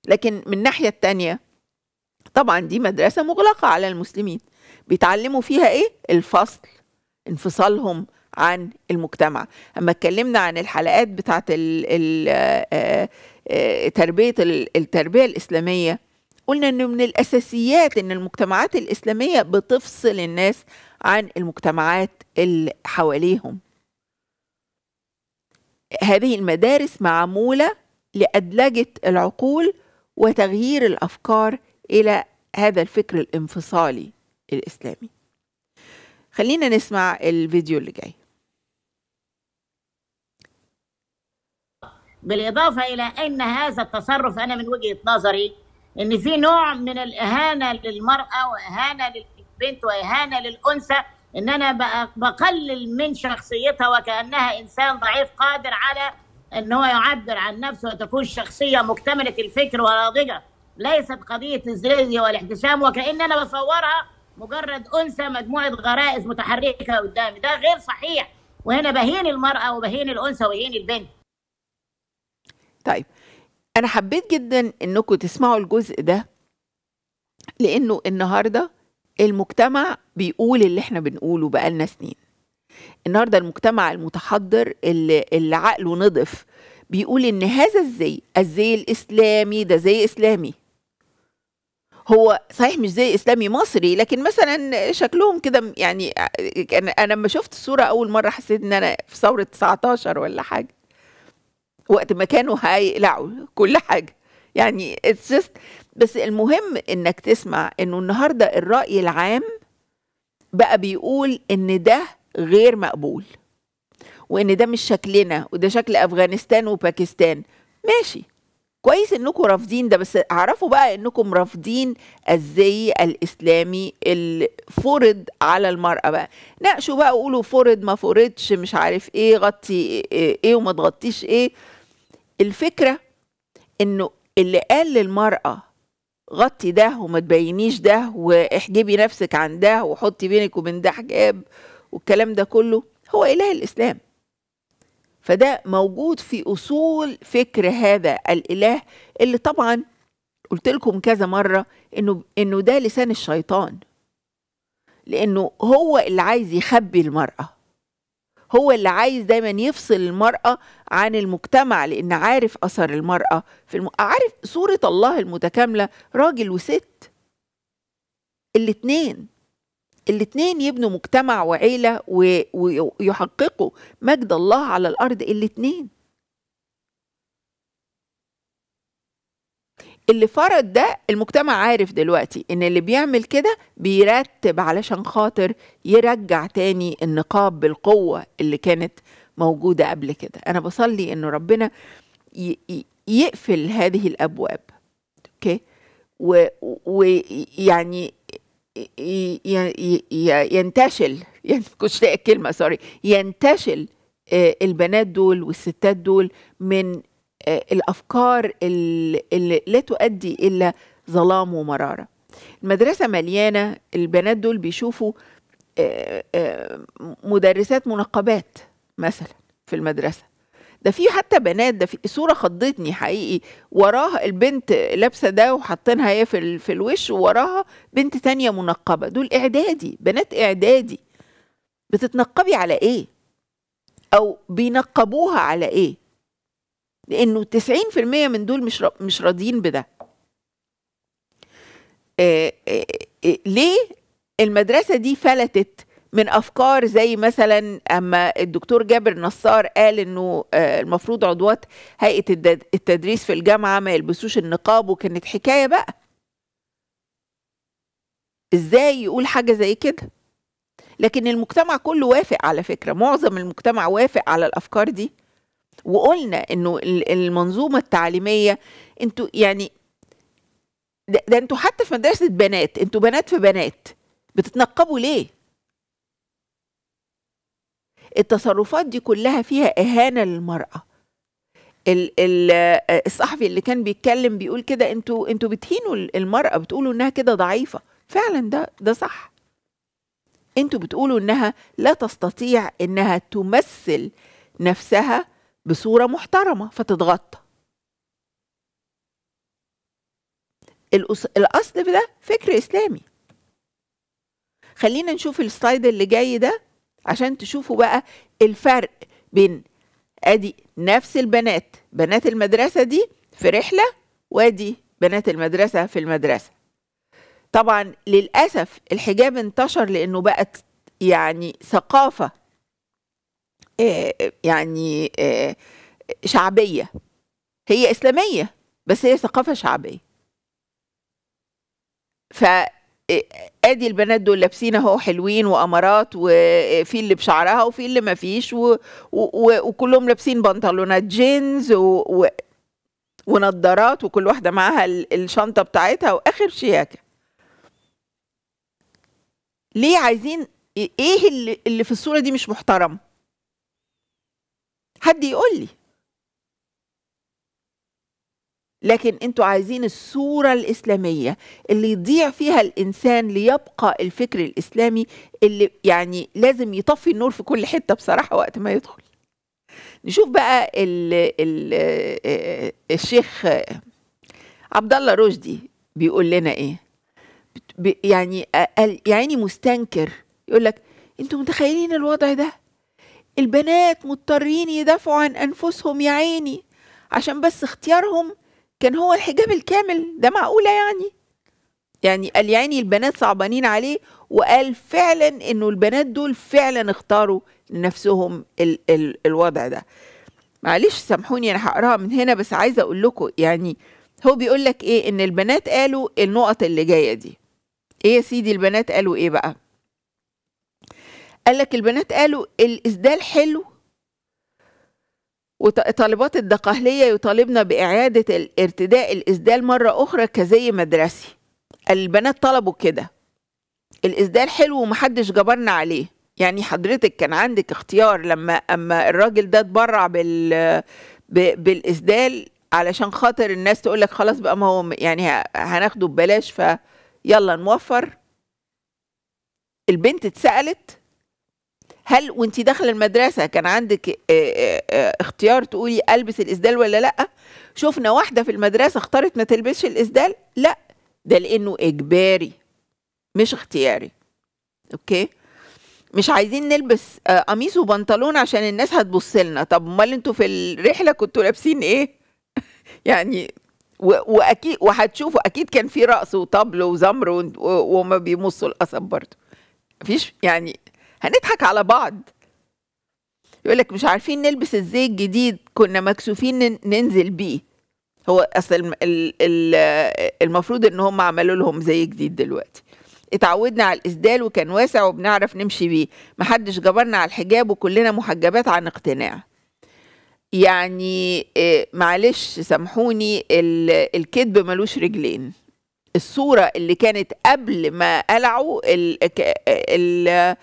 لكن من الناحية الثانيه طبعا دي مدرسة مغلقة على المسلمين بيتعلموا فيها ايه الفصل انفصالهم عن المجتمع اما اتكلمنا عن الحلقات بتاعت آه، آه، تربيه التربيه الاسلاميه قلنا انه من الاساسيات ان المجتمعات الاسلاميه بتفصل الناس عن المجتمعات اللي حواليهم هذه المدارس معموله لادلجه العقول وتغيير الافكار الى هذا الفكر الانفصالي الإسلامي خلينا نسمع الفيديو اللي جاي بالإضافة إلى أن هذا التصرف أنا من وجهة نظري إن في نوع من الإهانة للمرأة وإهانة للبنت وإهانة للأنثى إن أنا بقلل من شخصيتها وكأنها إنسان ضعيف قادر على ان هو يعبر عن نفسه وتكون شخصيه مكتمله الفكر وناضجه ليست قضيه الزلزله والاحتشام وكان انا بصورها مجرد انثى مجموعه غرائز متحركه قدامي ده غير صحيح وهنا بهين المراه وبهين الانثى وبهين البنت طيب انا حبيت جدا انكم تسمعوا الجزء ده لانه النهارده المجتمع بيقول اللي احنا بنقوله بقالنا سنين النهارده المجتمع المتحضر اللي, اللي عقله نضف بيقول ان هذا الزي الزي الاسلامي ده زي اسلامي هو صحيح مش زي اسلامي مصري لكن مثلا شكلهم كده يعني انا لما شفت الصوره اول مره حسيت ان انا في ثوره 19 ولا حاجه وقت ما كانوا هيقلعوا كل حاجه يعني اتس جست بس المهم انك تسمع انه النهارده الراي العام بقى بيقول ان ده غير مقبول وان ده مش شكلنا وده شكل افغانستان وباكستان ماشي كويس انكم رافضين ده بس اعرفوا بقى انكم رافضين الزي الاسلامي اللي فرض على المراه بقى ناقشوا بقى وقولوا فرض ما فرضش مش عارف ايه غطي ايه وما تغطيش ايه الفكره انه اللي قال للمراه غطي ده وما تبينيش ده واحجبي نفسك عن ده وحطي بينك وبين ده حجاب والكلام ده كله هو اله الاسلام فده موجود في أصول فكر هذا الإله اللي طبعا قلت لكم كذا مرة إنه إنه ده لسان الشيطان لأنه هو اللي عايز يخبي المرأة هو اللي عايز دايما يفصل المرأة عن المجتمع لأن عارف أثر المرأة في الم... عارف صورة الله المتكاملة راجل وست الاتنين الاثنين يبنوا مجتمع وعيلة ويحققوا مجد الله على الأرض الاثنين اللي فرض ده المجتمع عارف دلوقتي ان اللي بيعمل كده بيرتب علشان خاطر يرجع تاني النقاب بالقوة اللي كانت موجودة قبل كده انا بصلي انه ربنا يقفل هذه الابواب اوكي ويعني ينتشل كنت كلمه سوري ينتشل البنات دول والستات دول من الافكار اللي لا تؤدي الا ظلام ومراره المدرسه مليانه البنات دول بيشوفوا مدرسات منقبات مثلا في المدرسه ده في حتى بنات ده في صوره خضتني حقيقي وراها البنت لابسه ده وحاطينها هي في, في الوش ووراها بنت تانية منقبه دول اعدادي بنات اعدادي بتتنقبي على ايه او بينقبوها على ايه لانه 90% من دول مش مش راضيين بده آه،, آه،, آه ليه المدرسه دي فلتت من افكار زي مثلا اما الدكتور جابر نصار قال انه آه، المفروض عضوات هيئه التدريس في الجامعه ما يلبسوش النقاب وكانت حكايه بقى ازاي يقول حاجه زي كده لكن المجتمع كله وافق على فكره معظم المجتمع وافق على الافكار دي وقلنا انه المنظومه التعليميه انتوا يعني ده, ده انتوا حتى في مدرسه بنات انتوا بنات في بنات بتتنقبوا ليه التصرفات دي كلها فيها إهانة للمرأة الصحفي اللي كان بيتكلم بيقول كده انتوا انتوا بتهينوا المرأة بتقولوا انها كده ضعيفة فعلا ده ده صح انتوا بتقولوا انها لا تستطيع انها تمثل نفسها بصورة محترمة فتتغطى الأصل في ده فكر إسلامي خلينا نشوف السلايد اللي جاي ده عشان تشوفوا بقى الفرق بين ادي نفس البنات بنات المدرسه دي في رحله وادي بنات المدرسه في المدرسه طبعا للاسف الحجاب انتشر لانه بقت يعني ثقافه آه، يعني آه، شعبيه هي اسلاميه بس هي ثقافه شعبيه ف آه، ادي البنات دول لابسين اهو حلوين وامارات وفي اللي بشعرها وفي اللي ما فيش و... و... وكلهم لابسين بنطلونات جينز و... و... ونضارات وكل واحده معاها الشنطه بتاعتها واخر شياكه ليه عايزين ايه اللي, اللي في الصوره دي مش محترم حد يقول لي لكن انتوا عايزين الصورة الإسلامية اللي يضيع فيها الإنسان ليبقى الفكر الإسلامي اللي يعني لازم يطفي النور في كل حتة بصراحة وقت ما يدخل نشوف بقى الـ الـ آه، آه، الشيخ عبد الله رشدي بيقول لنا ايه يعني يعني مستنكر يقول لك انتوا متخيلين الوضع ده البنات مضطرين يدافعوا عن انفسهم يا عيني عشان بس اختيارهم كان هو الحجاب الكامل ده معقولة يعني يعني قال يعني البنات صعبانين عليه وقال فعلا انه البنات دول فعلا اختاروا لنفسهم ال ال الوضع ده معلش سامحوني انا هقراها من هنا بس عايزه اقول لكم يعني هو بيقول لك ايه ان البنات قالوا النقط اللي جايه دي ايه يا سيدي البنات قالوا ايه بقى قال لك البنات قالوا الاسدال حلو وطالبات الدقهلية يطالبن بإعادة الارتداء الإسدال مرة أخرى كزي مدرسي البنات طلبوا كده الإسدال حلو ومحدش جبرنا عليه يعني حضرتك كان عندك اختيار لما أما الراجل ده اتبرع بال بالإسدال علشان خاطر الناس تقول لك خلاص بقى ما هو يعني هناخده ببلاش فيلا نوفر البنت اتسألت هل وانت داخله المدرسه كان عندك آه، آه، آه، اختيار تقولي البس الاسدال ولا لا شفنا واحده في المدرسه اختارت ما تلبسش الاسدال لا ده لانه اجباري مش اختياري اوكي مش عايزين نلبس قميص وبنطلون عشان الناس هتبص لنا طب امال انتوا في الرحله كنتوا لابسين ايه يعني واكيد وهتشوفوا اكيد كان في رقص وطبل وزمر وما بيمصوا القصب برضه مفيش يعني هنضحك على بعض يقول لك مش عارفين نلبس الزي الجديد كنا مكسوفين ننزل بيه هو اصل المفروض ان هم عملوا لهم زي جديد دلوقتي اتعودنا على الاسدال وكان واسع وبنعرف نمشي بيه محدش جبرنا على الحجاب وكلنا محجبات عن اقتناع يعني آه، معلش سامحوني الكذب ملوش رجلين الصورة اللي كانت قبل ما قلعوا ال ال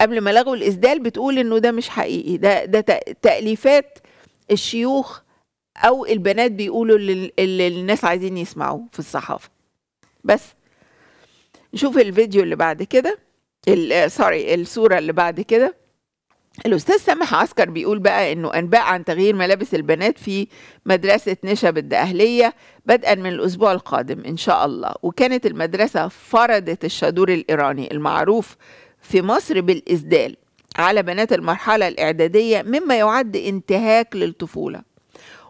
قبل ما لغوا الإسدال بتقول إنه ده مش حقيقي ده ده تأليفات الشيوخ أو البنات بيقولوا اللي الناس عايزين يسمعوه في الصحافة بس نشوف الفيديو اللي بعد كده سوري الصورة اللي بعد كده الأستاذ سامح عسكر بيقول بقى إنه أنباء عن تغيير ملابس البنات في مدرسة نشا بالدقهلية بدءا من الأسبوع القادم إن شاء الله وكانت المدرسة فرضت الشادور الإيراني المعروف في مصر بالإسدال على بنات المرحلة الإعدادية مما يعد انتهاك للطفولة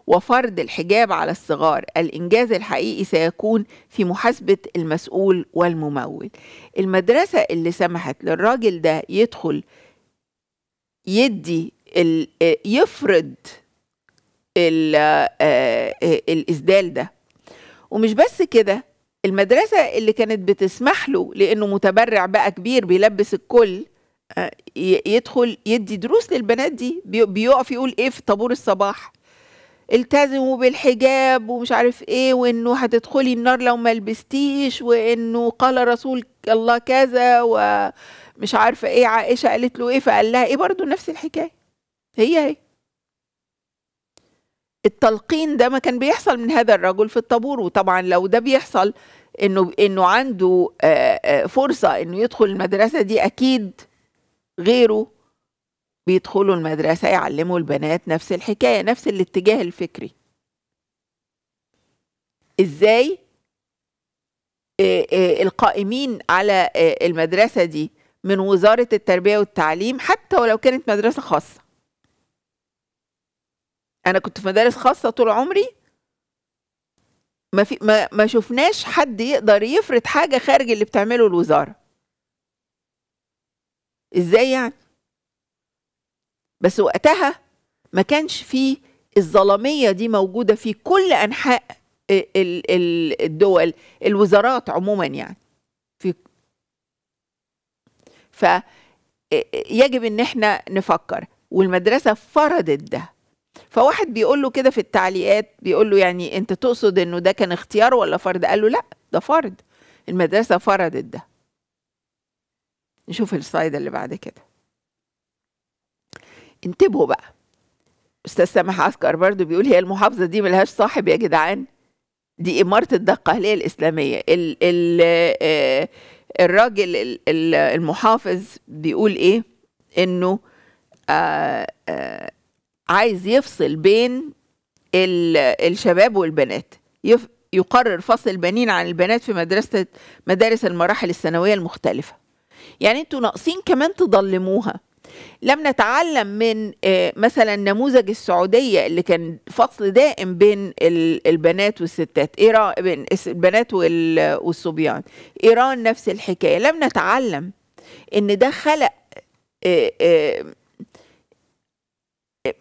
وفرض الحجاب على الصغار الإنجاز الحقيقي سيكون في محاسبة المسؤول والممول المدرسة اللي سمحت للراجل ده يدخل يدي يفرض آه، آه، الإسدال ده ومش بس كده المدرسة اللي كانت بتسمح له لأنه متبرع بقى كبير بيلبس الكل آه، يدخل يدي دروس للبنات دي بيقف يقول ايه في طابور الصباح التزموا بالحجاب ومش عارف ايه وانه هتدخلي النار لو ما لبستيش وانه قال رسول الله كذا ومش عارفه ايه عائشه قالت له ايه فقال لها ايه برضو نفس الحكايه هي هي التلقين ده ما كان بيحصل من هذا الرجل في الطابور وطبعا لو ده بيحصل انه انه عنده آه، آه، فرصه انه يدخل المدرسه دي اكيد غيره بيدخلوا المدرسه يعلموا البنات نفس الحكايه نفس الاتجاه الفكري ازاي آه، القائمين على المدرسه دي من وزاره التربيه والتعليم حتى ولو كانت مدرسه خاصه انا كنت في مدارس خاصه طول عمري ما في ما, ما شفناش حد يقدر يفرض حاجه خارج اللي بتعمله الوزاره ازاي يعني بس وقتها ما كانش في الظلاميه دي موجوده في كل انحاء الدول الوزارات عموما يعني في ف يجب ان احنا نفكر والمدرسه فرضت ده فواحد بيقول له كده في التعليقات بيقول له يعني انت تقصد انه ده كان اختيار ولا فرض قال له لا ده فرض المدرسه فرضت ده نشوف السلايد اللي بعد كده انتبهوا بقى استاذ سامح عسكر برضو بيقول هي المحافظه دي ملهاش صاحب يا جدعان دي اماره الدقه الاسلاميه ال ال آه، الراجل المحافظ بيقول ايه انه آه، آه، عايز يفصل بين الشباب والبنات يف يقرر فصل البنين عن البنات في مدرسة مدارس المراحل الثانوية المختلفة يعني انتوا ناقصين كمان تضلموها لم نتعلم من آه، مثلا نموذج السعودية اللي كان فصل دائم بين البنات والستات بين البنات والصبيان إيران نفس الحكاية لم نتعلم إن ده خلق آه، آه،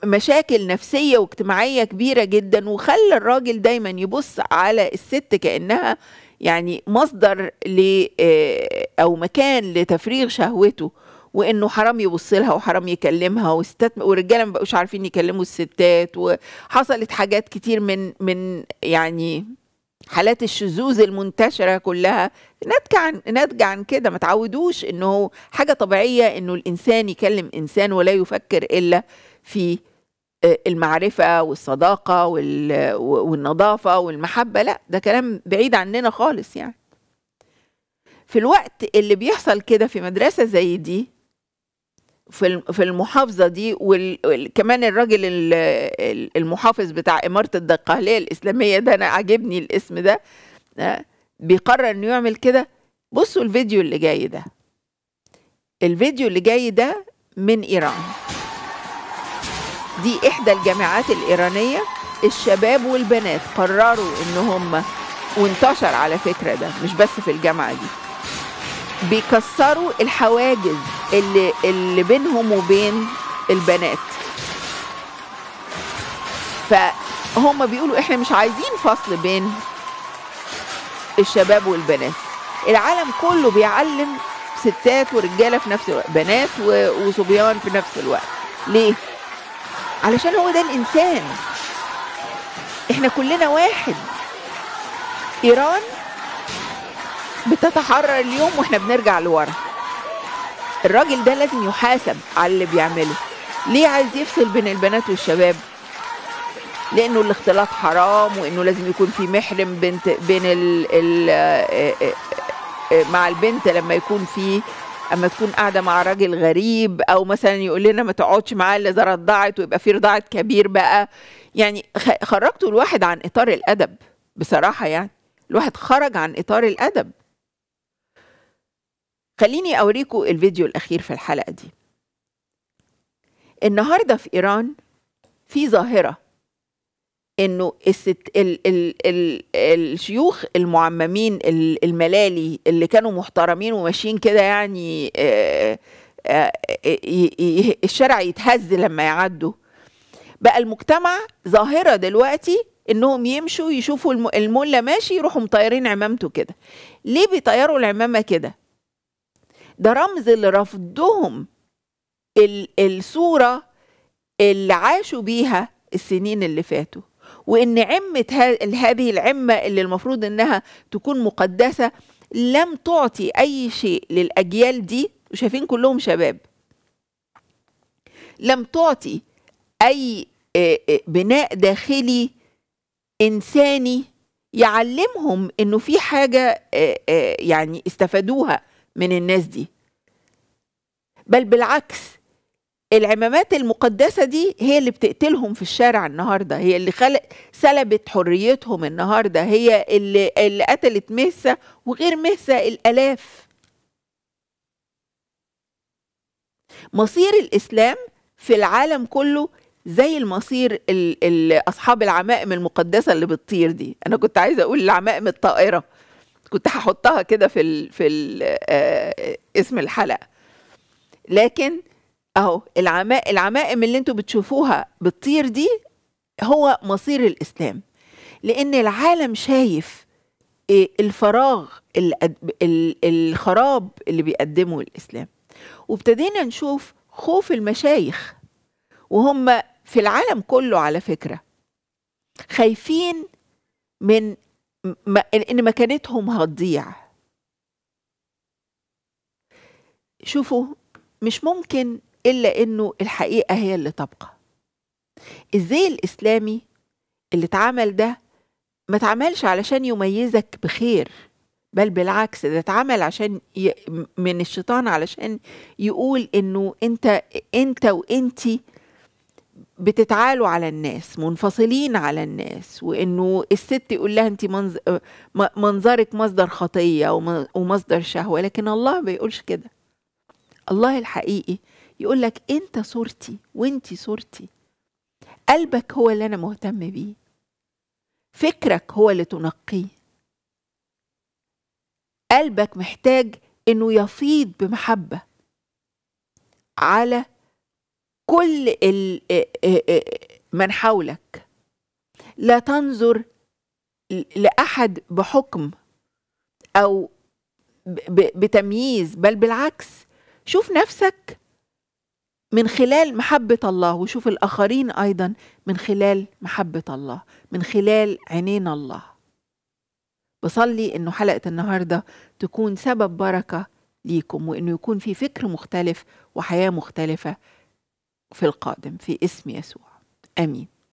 مشاكل نفسية واجتماعية كبيرة جدا وخلى الراجل دايما يبص على الست كأنها يعني مصدر ل آه، أو مكان لتفريغ شهوته وانه حرام يبص لها وحرام يكلمها وستات والرجاله ما بقوش عارفين يكلموا الستات وحصلت حاجات كتير من من يعني حالات الشذوذ المنتشره كلها ناتجه عن ناتجه عن كده ما تعودوش انه حاجه طبيعيه انه الانسان يكلم انسان ولا يفكر الا في آه، المعرفة والصداقة والنظافة والمحبة لا ده كلام بعيد عننا خالص يعني في الوقت اللي بيحصل كده في مدرسة زي دي في المحافظة دي وكمان الراجل المحافظ بتاع إمارة الدقهلية الإسلامية ده أنا عاجبني الاسم ده آه، بيقرر إنه يعمل كده بصوا الفيديو اللي جاي ده الفيديو اللي جاي ده من إيران دي إحدى الجامعات الإيرانية الشباب والبنات قرروا إن هم وانتشر على فكرة ده مش بس في الجامعة دي بيكسروا الحواجز اللي, اللي بينهم وبين البنات فهم بيقولوا احنا مش عايزين فصل بين الشباب والبنات العالم كله بيعلم ستات ورجاله في نفس الوقت بنات وصبيان في نفس الوقت ليه علشان هو ده الانسان احنا كلنا واحد ايران بتتحرر اليوم واحنا بنرجع لورا الراجل ده لازم يحاسب على اللي بيعمله ليه عايز يفصل بين البنات والشباب لانه الاختلاط حرام وانه لازم يكون في محرم بنت بين ال ال آه، آه، آه، مع البنت لما يكون في اما تكون قاعده مع راجل غريب او مثلا يقول لنا ما تقعدش معاه الا اذا رضعت ويبقى في رضاعه كبير بقى يعني خرجتوا الواحد عن اطار الادب بصراحه يعني الواحد خرج عن اطار الادب خليني اوريكم الفيديو الاخير في الحلقه دي النهارده في ايران في ظاهره انه الست ال ال ال الشيوخ المعممين الملالي اللي كانوا محترمين وماشيين كده يعني آه، آه، آه، الشرع يتهز لما يعدوا بقى المجتمع ظاهره دلوقتي انهم يمشوا يشوفوا الملا ماشي يروحوا مطيرين عمامته كده ليه بيطيروا العمامه كده ده رمز لرفضهم الصوره اللي عاشوا بيها السنين اللي فاتوا وان عمه هذه العمه اللي المفروض انها تكون مقدسه لم تعطي اي شيء للاجيال دي وشايفين كلهم شباب لم تعطي اي بناء داخلي انساني يعلمهم انه في حاجه يعني استفادوها من الناس دي بل بالعكس العمامات المقدسه دي هي اللي بتقتلهم في الشارع النهارده هي اللي خلق سلبت حريتهم النهارده هي اللي اللي قتلت مهسه وغير مهسه الالاف مصير الاسلام في العالم كله زي المصير اصحاب العمائم المقدسه اللي بتطير دي انا كنت عايزه اقول العمائم الطائره كنت هحطها كده في الـ في الـ آه،, آه اسم الحلقه لكن اهو العمائم اللي انتوا بتشوفوها بتطير دي هو مصير الاسلام لان العالم شايف آه، الفراغ الخراب اللي بيقدمه الاسلام وابتدينا نشوف خوف المشايخ وهم في العالم كله على فكره خايفين من ان مكانتهم هتضيع شوفوا مش ممكن إلا إنه الحقيقة هي اللي تبقى الزي الإسلامي اللي اتعمل ده ما اتعملش علشان يميزك بخير بل بالعكس ده اتعمل عشان ي... من الشيطان علشان يقول انه انت انت وانت بتتعالوا على الناس منفصلين على الناس وانه الست يقول لها انت منظ... منظرك مصدر خطيه ومصدر شهوه لكن الله ما بيقولش كده الله الحقيقي يقول لك انت صورتي وانت صورتي قلبك هو اللي انا مهتم بيه فكرك هو اللي تنقيه قلبك محتاج انه يفيض بمحبه على كل من حولك لا تنظر لاحد بحكم او بتمييز بل بالعكس شوف نفسك من خلال محبة الله وشوف الآخرين أيضا من خلال محبة الله من خلال عينين الله بصلي إنه حلقة النهاردة تكون سبب بركة ليكم وإنه يكون في فكر مختلف وحياة مختلفة في القادم في اسم يسوع آمين